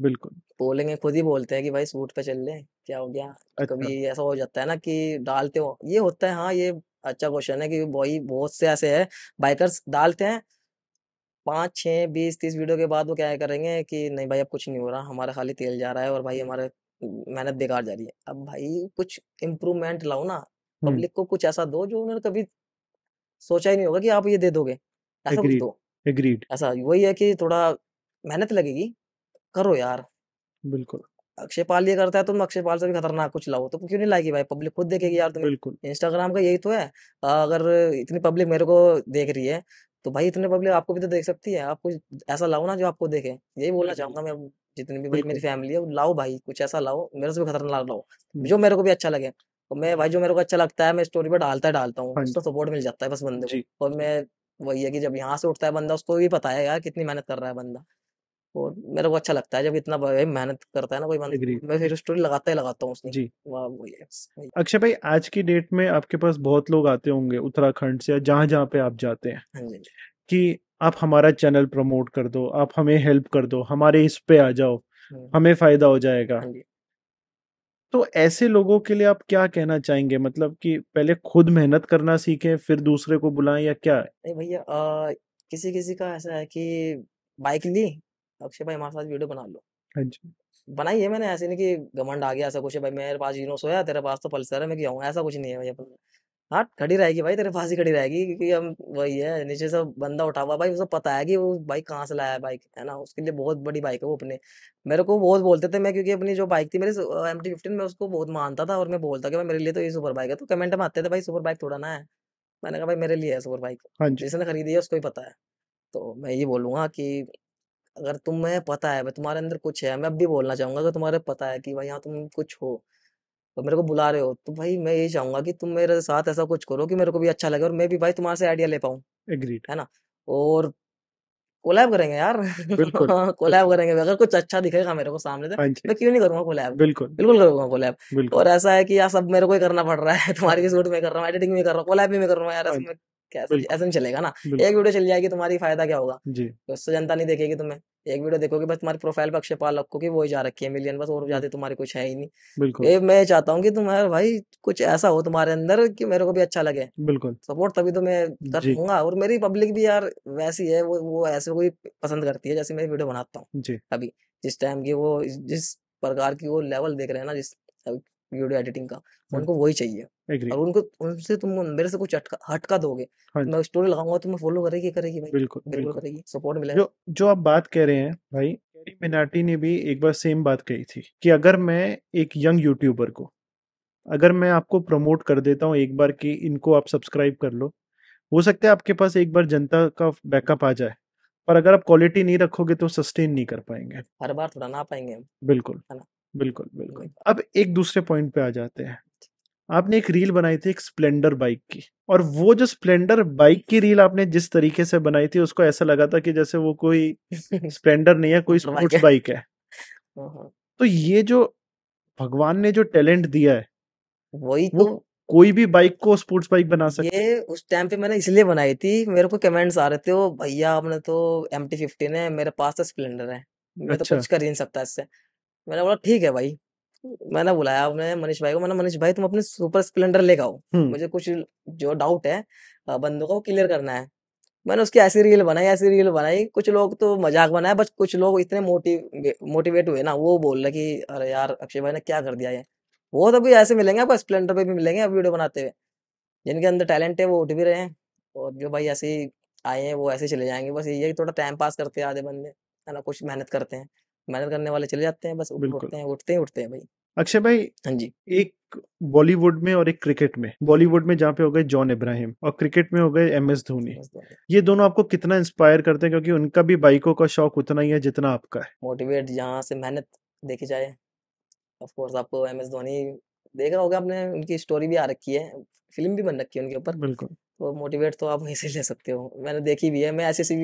S1: बिल्कुल बोलेंगे खुद ही बोलते हैं कि भाई सूट पे चल रहे क्या हो गया अच्छा। कभी ऐसा हो जाता है ना कि डालते हो ये होता है हाँ ये अच्छा क्वेश्चन है क्योंकि वही बहुत से ऐसे है बाइकर्स डालते हैं पाँच छः बीस तीस वीडियो के बाद वो क्या करेंगे कि नहीं भाई अब कुछ नहीं हो रहा हमारा खाली तेल जा रहा है और भाई हम्म। हमारे मेहनत बेकार जा रही है अब भाई कुछ इम्प्रूवमेंट लाओ ना पब्लिक हम्म। को कुछ ऐसा दो जो उन्होंने कभी सोचा ही नहीं होगा कि आप ये दे दोगे ऐसा कुछ दो एग्रीड ऐसा वही है कि थोड़ा मेहनत लगेगी करो यार बिल्कुल अक्षय पाल ये करता है तुम अक्षय पाल से भी खतरनाक कुछ लाओ तो क्यों नहीं लाएगी भाई पब्लिक खुद देखेगी यार तुम बिल्कुल इंस्टाग्राम का यही तो है अगर इतनी पब्लिक मेरे को देख रही है तो भाई इतने पब्लिक आपको भी तो देख सकती है आप कुछ ऐसा लाओ ना जो आपको देखे यही बोलना चाहूंगा मैं जितनी भी मेरी फैमिली है लाओ भाई कुछ ऐसा लाओ मेरे से भी खतरनाक लाओ हम्म। जो मेरे को भी अच्छा लगे और मैं भाई जो मेरे को अच्छा लगता है मैं स्टोरी पर डालता है डालता हूँ हाँ उसको सपोर्ट मिल जाता है बस बंदे को और मैं वही है कि जब यहाँ से उठता है बंदा उसको भी पता है यार कितनी मेहनत कर रहा है बंदा और मेरे को अच्छा लगता है जब इतना मेहनत करता है ना कोई मैं फिर स्टोरी लगाता ही लगाता हूँ जी वाह ये
S2: अक्षय भाई आज की डेट में आपके पास बहुत लोग आते होंगे उत्तराखंड से जहाँ जहाँ पे आप जाते हैं हाँ कि आप हमारा चैनल प्रमोट कर दो आप हमें हेल्प कर दो हमारे इस पे आ जाओ हम्म। हमें फायदा हो जाएगा हाँ तो ऐसे लोगों के लिए आप क्या कहना चाहेंगे मतलब कि पहले खुद मेहनत करना सीखें फिर दूसरे को बुलाएं या क्या
S1: भैया किसी किसी का ऐसा है कि बाइक ली अक्षय भाई हमारे साथ वीडियो बना लो हाँ बनाई है मैंने ऐसे नहीं कि घमंड आ गया ऐसा कुछ है भाई मेरे पास यूनो सोया तेरे पास तो पल्सर है मैं क्यों ऐसा कुछ नहीं है भाई अपन हाँ खड़ी रहेगी भाई तेरे पास ही खड़ी रहेगी क्योंकि हम वही है नीचे से बंदा उठा हुआ भाई उसे पता है कि वो बाइक कहाँ से लाया है बाइक है ना उसके लिए बहुत बड़ी बाइक है वो अपने मेरे को बहुत बोलते थे मैं क्योंकि अपनी जो बाइक थी मेरी एम टी फिफ्टीन में उसको बहुत मानता था और मैं बोलता कि भाई मेरे लिए तो ये सुपर बाइक है तो कमेंट में आते थे भाई सुपर बाइक थोड़ा ना है मैंने कहा भाई मेरे लिए है सुपर बाइक हाँ जिसने खरीदी है उसको ही पता है तो मैं ये बोलूंगा कि अगर तुम्हें पता है तुम्हारे अंदर कुछ है मैं अब भी बोलना चाहूंगा अगर तुम्हारे पता है कि भाई यहाँ तुम कुछ हो तो मेरे को बुला रहे हो तो भाई मैं ये चाहूंगा कि तुम मेरे साथ ऐसा कुछ करो कि मेरे को भी अच्छा लगे और मैं भी भाई तुम्हारे से आइडिया ले पाऊँ एग्रीड है ना और कोलैब करेंगे यार [laughs] कोलैब करेंगे अगर कुछ अच्छा दिखेगा मेरे को सामने से हाँ मैं क्यों नहीं करूंगा कोलैब बिल्कुल बिल्कुल करूंगा कोलैब और ऐसा है कि यार सब मेरे को ही करना पड़ रहा है [laughs] तुम्हारी सूट में कर रहा हूँ एडिटिंग में कर रहा हूँ कोलैब भी मैं कर रहा हूँ यार हाँ ऐसे नहीं चलेगा ना एक वीडियो चल जाएगी तुम्हारी फायदा क्या होगा
S2: उससे
S1: तो जनता नहीं देखेगी तुम्हें एक वीडियो देखोगे बस तुम्हारी प्रोफाइल पर अक्षय पाल रखो कि वो ही जा रखी है मिलियन बस और ज्यादा तुम्हारी कुछ है ही
S2: नहीं ये
S1: मैं चाहता हूँ कि तुम्हारे भाई कुछ ऐसा हो तुम्हारे अंदर कि मेरे को भी अच्छा लगे बिल्कुल सपोर्ट तभी तो मैं कर और मेरी पब्लिक भी यार वैसी है वो वो ऐसे कोई पसंद करती है जैसे मैं वीडियो बनाता हूँ अभी जिस टाइम की वो जिस प्रकार की वो लेवल देख रहे हैं ना जिस वीडियो एडिटिंग का तो हाँ। उनको वही चाहिए और उनको उनसे तुम मेरे से कुछ हटका दोगे हाँ मैं स्टोरी लगाऊंगा तुम्हें तो फॉलो करेगी करेगी भाई बिल्कुल बिल्कुल करेगी सपोर्ट मिलेगा जो
S2: जो आप बात कह रहे हैं भाई कैरी मिनाटी ने भी एक बार सेम बात कही थी कि अगर मैं एक यंग यूट्यूबर को अगर मैं आपको प्रमोट कर देता हूँ एक बार कि इनको आप सब्सक्राइब कर लो हो सकता है आपके पास एक बार जनता का बैकअप आ जाए पर अगर आप क्वालिटी नहीं रखोगे तो सस्टेन नहीं कर पाएंगे
S1: हर बार थोड़ा ना पाएंगे
S2: बिल्कुल है ना बिल्कुल बिल्कुल अब एक दूसरे पॉइंट पे आ जाते हैं आपने एक रील बनाई थी एक स्प्लेंडर बाइक की और वो जो स्प्लेंडर बाइक की रील आपने जिस तरीके से बनाई थी उसको ऐसा लगा था कि जैसे वो कोई [laughs] स्प्लेंडर नहीं है कोई स्पोर्ट्स बाइक है
S1: हाँ, हाँ।
S2: तो ये जो भगवान ने जो टैलेंट दिया है वही तो कोई भी बाइक को स्पोर्ट्स बाइक बना सकते
S1: ये उस टाइम पे मैंने इसलिए बनाई थी मेरे को कमेंट्स आ रहे थे भैया आपने तो एम टी फिफ्टीन है मेरे पास तो स्प्लेंडर है
S3: मैं अच्छा। तो कुछ कर
S1: ही नहीं सकता इससे मैंने बोला ठीक है भाई मैंने बुलाया अपने मनीष भाई को मैंने मनीष भाई तुम अपने सुपर स्प्लेंडर लेकर आओ हम्म। मुझे कुछ जो डाउट है बंदों का वो क्लियर करना है मैंने उसकी ऐसी रील बनाई ऐसी रील बनाई कुछ लोग तो मजाक बनाया बस कुछ लोग इतने मोटिव मोटिवेट हुए ना वो बोल रहे कि अरे यार अक्षय भाई ने क्या कर दिया ये वो तो भी ऐसे मिलेंगे आप स्प्लेंडर पे भी मिलेंगे अब वीडियो बनाते हुए जिनके अंदर टैलेंट है वो उठ भी रहे हैं और जो भाई ऐसे ही आए हैं वो ऐसे चले जाएंगे बस ये थोड़ा टाइम पास करते हैं आधे बंदे है ना कुछ मेहनत करते हैं मेहनत करने वाले चले जाते हैं बस उठते हैं उठते हैं उठते हैं भाई
S2: अक्षय भाई हाँ जी एक बॉलीवुड में और एक क्रिकेट में बॉलीवुड में जहाँ पे हो गए जॉन इब्राहिम और क्रिकेट में हो गए एम एस धोनी ये दोनों आपको कितना इंस्पायर करते हैं क्योंकि उनका भी बाइकों का शौक उतना ही है जितना आपका है
S1: मोटिवेट जहाँ से मेहनत देखी जाए ऑफकोर्स आपको एम एस धोनी देख रहा होगा आपने उनकी स्टोरी भी आ रखी है फिल्म भी बन रखी है उनके ऊपर बिल्कुल तो मोटिवेट तो आप वहीं से ले सकते हो मैंने देखी भी है मैं ऐसी ऐसी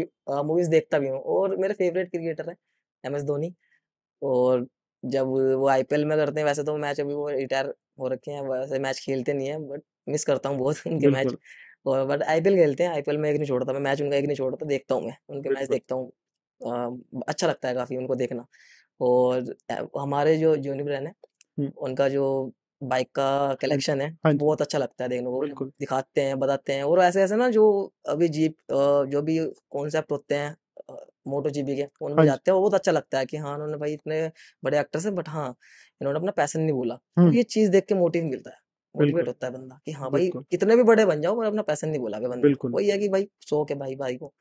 S1: मूवीज देखता भी हूँ और मेरे फेवरेट क्रिकेटर है एम एस धोनी और जब वो आईपीएल में करते हैं वैसे तो मैच अभी वो रिटायर हो रखे हैं वैसे मैच खेलते नहीं है बट मिस करता हूँ बहुत [laughs] उनके मैच और बट आईपीएल खेलते हैं आईपीएल में एक नहीं छोड़ता मैं मैच उनका एक नहीं छोड़ता देखता हूँ मैं उनके मैच देखता हूँ अच्छा लगता है काफ़ी उनको देखना और हमारे जो जूनियर ब्रैन
S2: है
S1: उनका जो बाइक का हाँ कलेक्शन है हाँ बहुत अच्छा लगता है देखने को दिखाते हैं बताते हैं और ऐसे ऐसे ना जो अभी जीप जो भी कॉन्सेप्ट होते हैं मोटो जीबी के तो उनमें हाँ जाते हैं वो बहुत अच्छा लगता है कि हाँ उन्होंने भाई इतने बड़े एक्टर्स हैं बट हाँ इन्होंने अपना पैसन नहीं बोला तो ये चीज देख के मोटिव मिलता है
S2: मोटिवेट होता है बंदा कि हाँ भाई
S1: कितने भी बड़े बन जाओ पर अपना पैसन नहीं बोला बंदा वही है कि भाई सो के भाई भाई को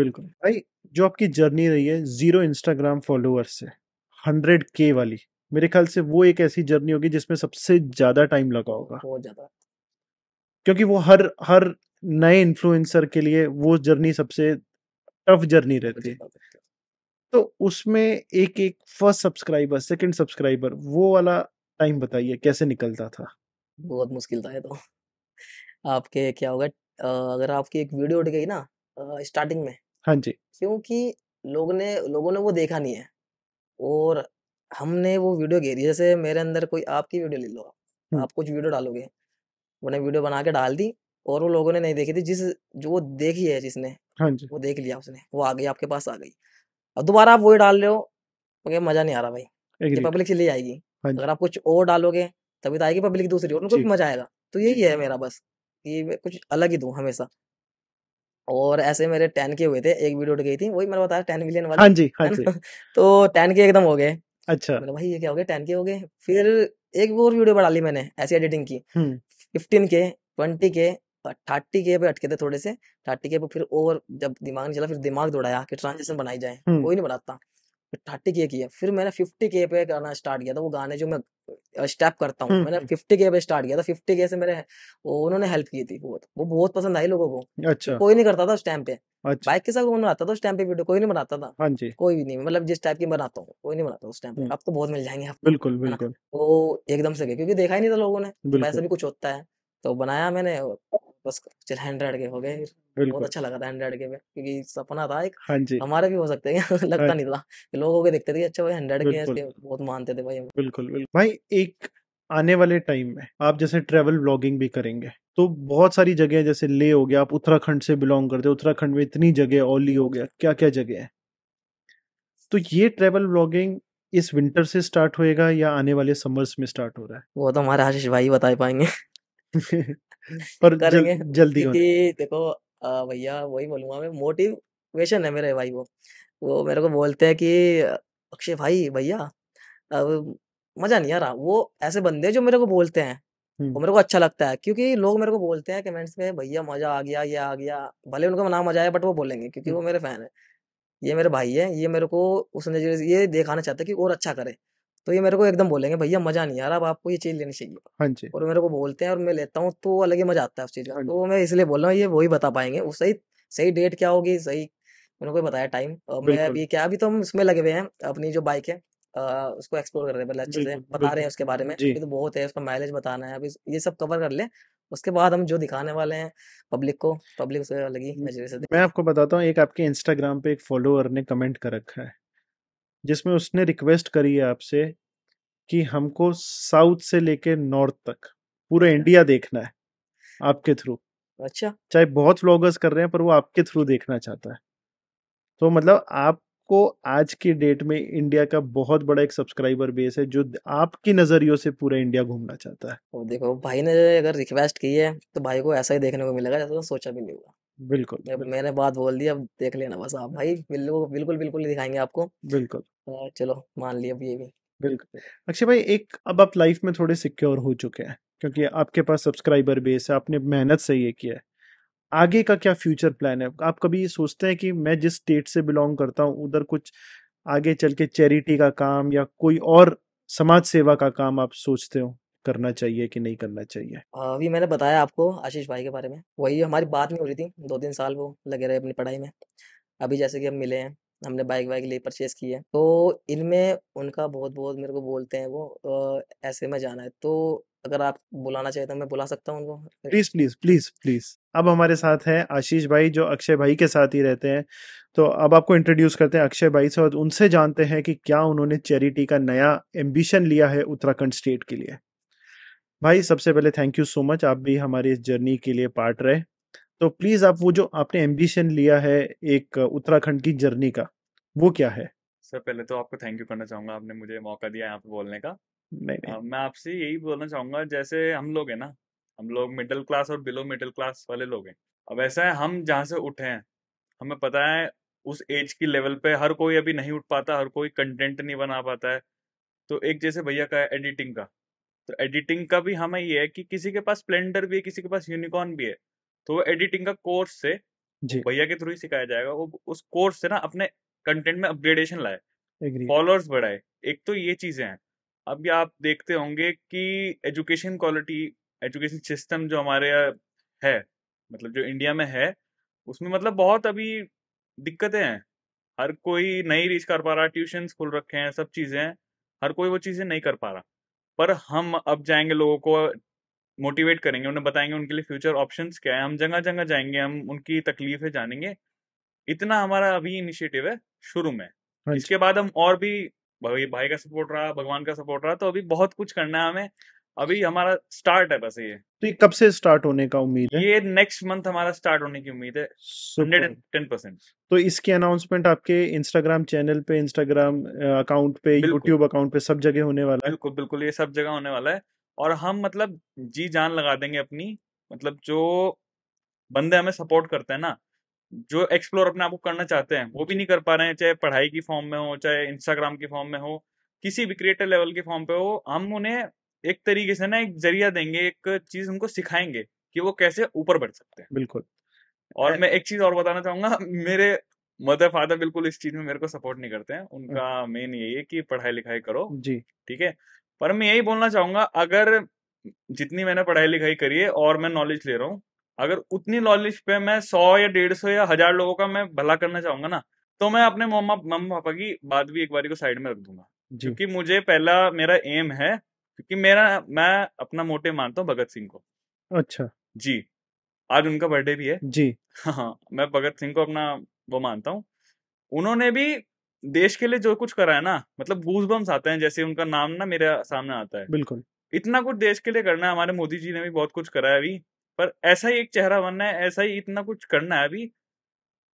S2: बिल्कुल भाई जो आपकी जर्नी रही है जीरो इंस्टाग्राम फॉलोअर्स से हंड्रेड के वाली मेरे ख्याल से वो एक ऐसी जर्नी होगी जिसमें सबसे ज्यादा टाइम लगा होगा बहुत ज्यादा क्योंकि वो हर हर नए इन्फ्लुएंसर के लिए वो जर्नी सबसे टफ जर्नी रहती है तो उसमें एक एक फर्स्ट सब्सक्राइबर सेकंड सब्सक्राइबर वो वाला टाइम बताइए कैसे निकलता था
S1: बहुत मुश्किल था ये तो आपके क्या होगा अगर आपकी एक वीडियो उठ गई ना स्टार्टिंग में हाँ जी क्योंकि लोगों ने लोगों ने वो देखा नहीं है और हमने वो वीडियो घेरी जैसे मेरे अंदर कोई आपकी वीडियो ले लो आप कुछ वीडियो डालोगे मैंने वीडियो बना के डाल दी और वो लोगों ने नहीं देखी थी जिस जो वो देखी है जिसने हाँ जी वो देख लिया उसने वो आ गई आपके पास आ गई अब दोबारा आप वही डाल रहे हो मुझे मजा नहीं आ रहा भाई पब्लिक चली जाएगी हाँ अगर आप कुछ और डालोगे तभी तो आएगी पब्लिक दूसरी और उनको भी मजा आएगा तो यही है मेरा बस कि कुछ अलग ही दू हमेशा और ऐसे मेरे टेन के हुए थे एक वीडियो उठ गई थी वही मैंने बताया टेन मिलियन वाला हाँ [laughs] जी हाँ जी तो टेन के एकदम हो गए अच्छा मतलब भाई ये क्या हो गया टेन के हो गए फिर एक और वीडियो बढ़ा ली मैंने ऐसी एडिटिंग की फिफ्टीन के ट्वेंटी के थर्टी के पे अटके थे थोड़े से थर्टी के पे फिर ओवर जब दिमाग चला फिर दिमाग दौड़ाया कि ट्रांजेक्शन बनाई जाए कोई नहीं बनाता फिर थर्टी के किया फिर मैंने फिफ्टी के पे करना स्टार्ट किया था वो गाने जो मैं स्टेप करता हूँ मैंने फिफ्टी के पे स्टार्ट किया था फिफ्टी के से मेरे उन्होंने हेल्प की थी बहुत वो बहुत पसंद आई लोगों को अच्छा कोई नहीं करता था उस टाइम पे अच्छा। बाइक के साथ कौन बनाता था उस टाइम पे वीडियो कोई नहीं बनाता था हाँ जी कोई भी नहीं मतलब जिस टाइप की बनाता हूँ कोई नहीं बनाता उस टाइम पे अब तो बहुत मिल जाएंगे
S2: बिल्कुल बिल्कुल
S1: वो एकदम से गए क्योंकि देखा ही नहीं था लोगों ने वैसे भी कुछ होता है तो बनाया मैंने बस चल हंड्रेड गेम हो गए बहुत अच्छा लगा था हंड्रेड गेम पे क्योंकि सपना था एक हाँ जी हमारे भी हो सकते हैं [laughs] लगता हाँ। नहीं अच्छा। था कि लोगों के देखते थे अच्छा भाई गेम के बहुत मानते थे भाई
S2: बिल्कुल बिल्कुल भाई एक आने वाले टाइम में आप जैसे ट्रेवल ब्लॉगिंग भी करेंगे तो बहुत सारी जगह जैसे ले हो गया आप उत्तराखंड से बिलोंग करते हो उत्तराखंड में इतनी जगह ओली हो गया क्या क्या जगह है तो ये ट्रेवल ब्लॉगिंग इस विंटर से स्टार्ट होएगा या आने वाले समर्स में स्टार्ट हो रहा है वो तो हमारे आशीष भाई बता पाएंगे [laughs] पर [laughs] जल, करेंगे जल्दी
S1: होने क्योंकि देखो भैया वही बोलूंगा मैं मोटिवेशन है मेरे भाई वो। वो मेरे को बोलते हैं कि अक्षय भाई भैया अब मज़ा नहीं आ रहा। वो ऐसे बंदे जो मेरे को बोलते हैं, वो मेरे को अच्छा लगता है क्योंकि लोग मेरे को बोलते हैं कमेंट्स में भैया मज़ा आ गया, ये आ गया। भले उनको ना मज़ा आया बट वो बोलेंगे क्योंकि वो मेरे फैन है ये मेरे भाई है ये मेरे को उसने ये दिखाना चाहते है कि और अच्छा करे। तो ये मेरे को एकदम बोलेंगे भैया मजा नहीं आ रहा आपको ये चीज लेनी चाहिए हाँ जी और मेरे को बोलते हैं और मैं लेता हूँ तो अलग ही मजा आता है उस चीज का हाँ तो मैं इसलिए बोल रहा हूँ ये वही बता पाएंगे वो सही सही डेट क्या होगी सही उन्होंने बताया टाइम मैं अभी क्या अभी तो हम इसमें लगे हुए हैं अपनी जो बाइक है उसको एक्सप्लोर कर रहे हैं अच्छे से बता रहे हैं उसके बारे में अभी तो बहुत है उसका माइलेज बताना है अभी ये सब कवर कर ले उसके बाद हम जो दिखाने वाले हैं पब्लिक को पब्लिक से लगी मैं
S2: आपको बताता हूँ एक आपके इंस्टाग्राम पे एक फॉलोअर ने कमेंट कर रखा है जिसमें उसने रिक्वेस्ट करी है आपसे कि हमको साउथ से लेके नॉर्थ तक पूरा इंडिया देखना है आपके थ्रू अच्छा चाहे बहुत व्लॉगर्स कर रहे हैं पर वो आपके थ्रू देखना चाहता है तो मतलब आपको आज की डेट में इंडिया का बहुत बड़ा एक सब्सक्राइबर बेस है जो आपकी नजरियों से पूरा इंडिया घूमना चाहता है
S1: और देखो भाई ने अगर रिक्वेस्ट की है तो भाई को ऐसा ही देखने को मिलेगा जैसा तो सोचा भी नहीं हुआ बिल्कुल अब मैंने बात बोल दी अब देख लेना बस आप भाई बिल्कुल बिल्कुल बिल्कुल दिखाएंगे आपको बिल्कुल चलो मान लिया अब ये भी
S2: बिल्कुल अक्षय भाई एक अब आप लाइफ में थोड़े सिक्योर हो चुके हैं क्योंकि आपके पास सब्सक्राइबर बेस है आपने मेहनत से ये किया है आगे का क्या फ्यूचर प्लान है आप कभी सोचते हैं कि मैं जिस स्टेट से बिलोंग करता हूँ उधर कुछ आगे चल के चैरिटी का काम या कोई और समाज सेवा का काम आप सोचते हो करना चाहिए कि नहीं करना चाहिए
S1: अभी मैंने बताया आपको आशीष भाई के बारे में वही हमारी बात नहीं हो रही थी दो तीन साल वो लगे रहे अपनी पढ़ाई में अभी जैसे कि हम मिले हैं हमने बाइक वाइक ले परचेज की है तो इनमें उनका बहुत बहुत मेरे को बोलते हैं वो ऐसे में जाना है तो अगर आप बुलाना चाहिए तो मैं बुला सकता हूँ उनको प्लीज
S2: प्लीज प्लीज प्लीज अब हमारे साथ हैं आशीष भाई जो अक्षय भाई के साथ ही रहते हैं तो अब आपको इंट्रोड्यूस करते हैं अक्षय भाई से और उनसे जानते हैं कि क्या उन्होंने चैरिटी का नया एम्बिशन लिया है उत्तराखंड स्टेट के लिए भाई सबसे पहले थैंक यू सो मच आप भी हमारी इस जर्नी के लिए पार्ट रहे तो प्लीज आप वो जो आपने एम्बिशन लिया है एक उत्तराखंड की जर्नी का वो क्या है
S3: सर पहले तो आपको थैंक यू करना चाहूंगा आपने मुझे मौका दिया यहाँ पे बोलने का
S2: नहीं, नहीं। आ,
S3: मैं आपसे यही बोलना चाहूंगा जैसे हम लोग है ना हम लोग मिडिल क्लास और बिलो मिडिल क्लास वाले लोग हैं अब ऐसा है हम जहाँ से उठे हैं हमें पता है उस एज की लेवल पे हर कोई अभी नहीं उठ पाता हर कोई कंटेंट नहीं बना पाता है तो एक जैसे भैया का एडिटिंग का तो एडिटिंग का भी हमें ये है कि किसी के पास स्प्लेंडर भी है किसी के पास यूनिकॉर्न भी है तो वो एडिटिंग का कोर्स से भैया के थ्रू ही सिखाया जाएगा वो उस कोर्स से ना अपने कंटेंट में अपग्रेडेशन लाए फॉलोअर्स बढ़ाए एक तो ये चीजें हैं अब आप देखते होंगे कि एजुकेशन क्वालिटी एजुकेशन सिस्टम जो हमारे है मतलब जो इंडिया में है उसमें मतलब बहुत अभी दिक्कतें हैं हर कोई नहीं रीच कर पा रहा ट्यूशन खुल रखे हैं सब चीजें हैं हर कोई वो चीजें नहीं कर पा रहा पर हम अब जाएंगे लोगों को मोटिवेट करेंगे उन्हें बताएंगे उनके लिए फ्यूचर ऑप्शन क्या है हम जगह जगह जाएंगे हम उनकी तकलीफें जानेंगे इतना हमारा अभी इनिशिएटिव है शुरू में हाँ इसके बाद हम और भी भाई भाई का सपोर्ट रहा भगवान का सपोर्ट रहा तो अभी बहुत कुछ करना है हमें अभी हमारा स्टार्ट है बस ये
S2: तो ये कब से स्टार्ट होने का उम्मीद
S3: है ये नेक्स्ट मंथ हमारा स्टार्ट होने की उम्मीद है हंड्रेड एंड टेन परसेंट
S2: तो इसकी अनाउंसमेंट आपके इंस्टाग्राम चैनल पे इंस्टाग्राम अकाउंट पे यूट्यूब अकाउंट पे सब जगह होने वाला है बिल्कुल
S3: बिल्कुल ये सब जगह होने वाला है और हम मतलब जी जान लगा देंगे अपनी मतलब जो बंदे हमें सपोर्ट करते हैं ना जो एक्सप्लोर अपने आप को करना चाहते हैं वो भी नहीं कर पा रहे हैं चाहे पढ़ाई की फॉर्म में हो चाहे इंस्टाग्राम की फॉर्म में हो किसी भी क्रिएटर लेवल के फॉर्म पे हो हम उन्हें एक तरीके से ना एक जरिया देंगे एक चीज उनको सिखाएंगे कि वो कैसे ऊपर बढ़ सकते हैं बिल्कुल और मैं एक चीज और बताना चाहूंगा मेरे मदर फादर बिल्कुल इस चीज में मेरे को सपोर्ट नहीं करते हैं हम्म। उनका मेन यही है कि पढ़ाई लिखाई करो जी ठीक है पर मैं यही बोलना चाहूंगा अगर जितनी मैंने पढ़ाई लिखाई करी है और मैं नॉलेज ले रहा हूँ अगर उतनी नॉलेज पे मैं सौ या डेढ़ सौ या हजार लोगों का मैं भला करना चाहूंगा ना तो मैं अपने मम्मा मम्मी पापा की बात भी एक बार को साइड में रख दूंगा क्योंकि मुझे पहला मेरा एम है क्योंकि मेरा मैं अपना मोटे मानता हूँ भगत सिंह को अच्छा जी आज उनका बर्थडे भी है जी हाँ, हाँ मैं भगत सिंह को अपना वो मानता हूँ उन्होंने भी देश के लिए जो कुछ करा है ना मतलब गूज बम्स आते हैं जैसे उनका नाम ना मेरे सामने आता है बिल्कुल इतना कुछ देश के लिए करना है हमारे मोदी जी ने भी बहुत कुछ करा है अभी पर ऐसा ही एक चेहरा बनना है ऐसा ही इतना कुछ करना है अभी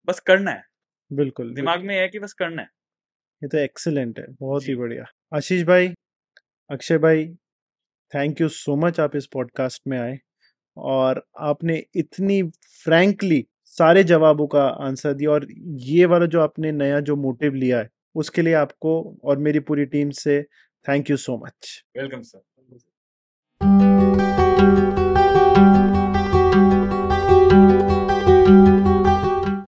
S3: बस करना है बिल्कुल दिमाग बिल्कुल। में है कि बस करना है
S2: ये तो एक्सीलेंट है बहुत ही बढ़िया आशीष भाई अक्षय भाई थैंक यू सो मच आप इस पॉडकास्ट में आए और आपने इतनी फ्रैंकली सारे जवाबों का आंसर दिया और ये वाला जो आपने नया जो मोटिव लिया है उसके लिए आपको और मेरी पूरी टीम से thank you so much
S3: welcome sir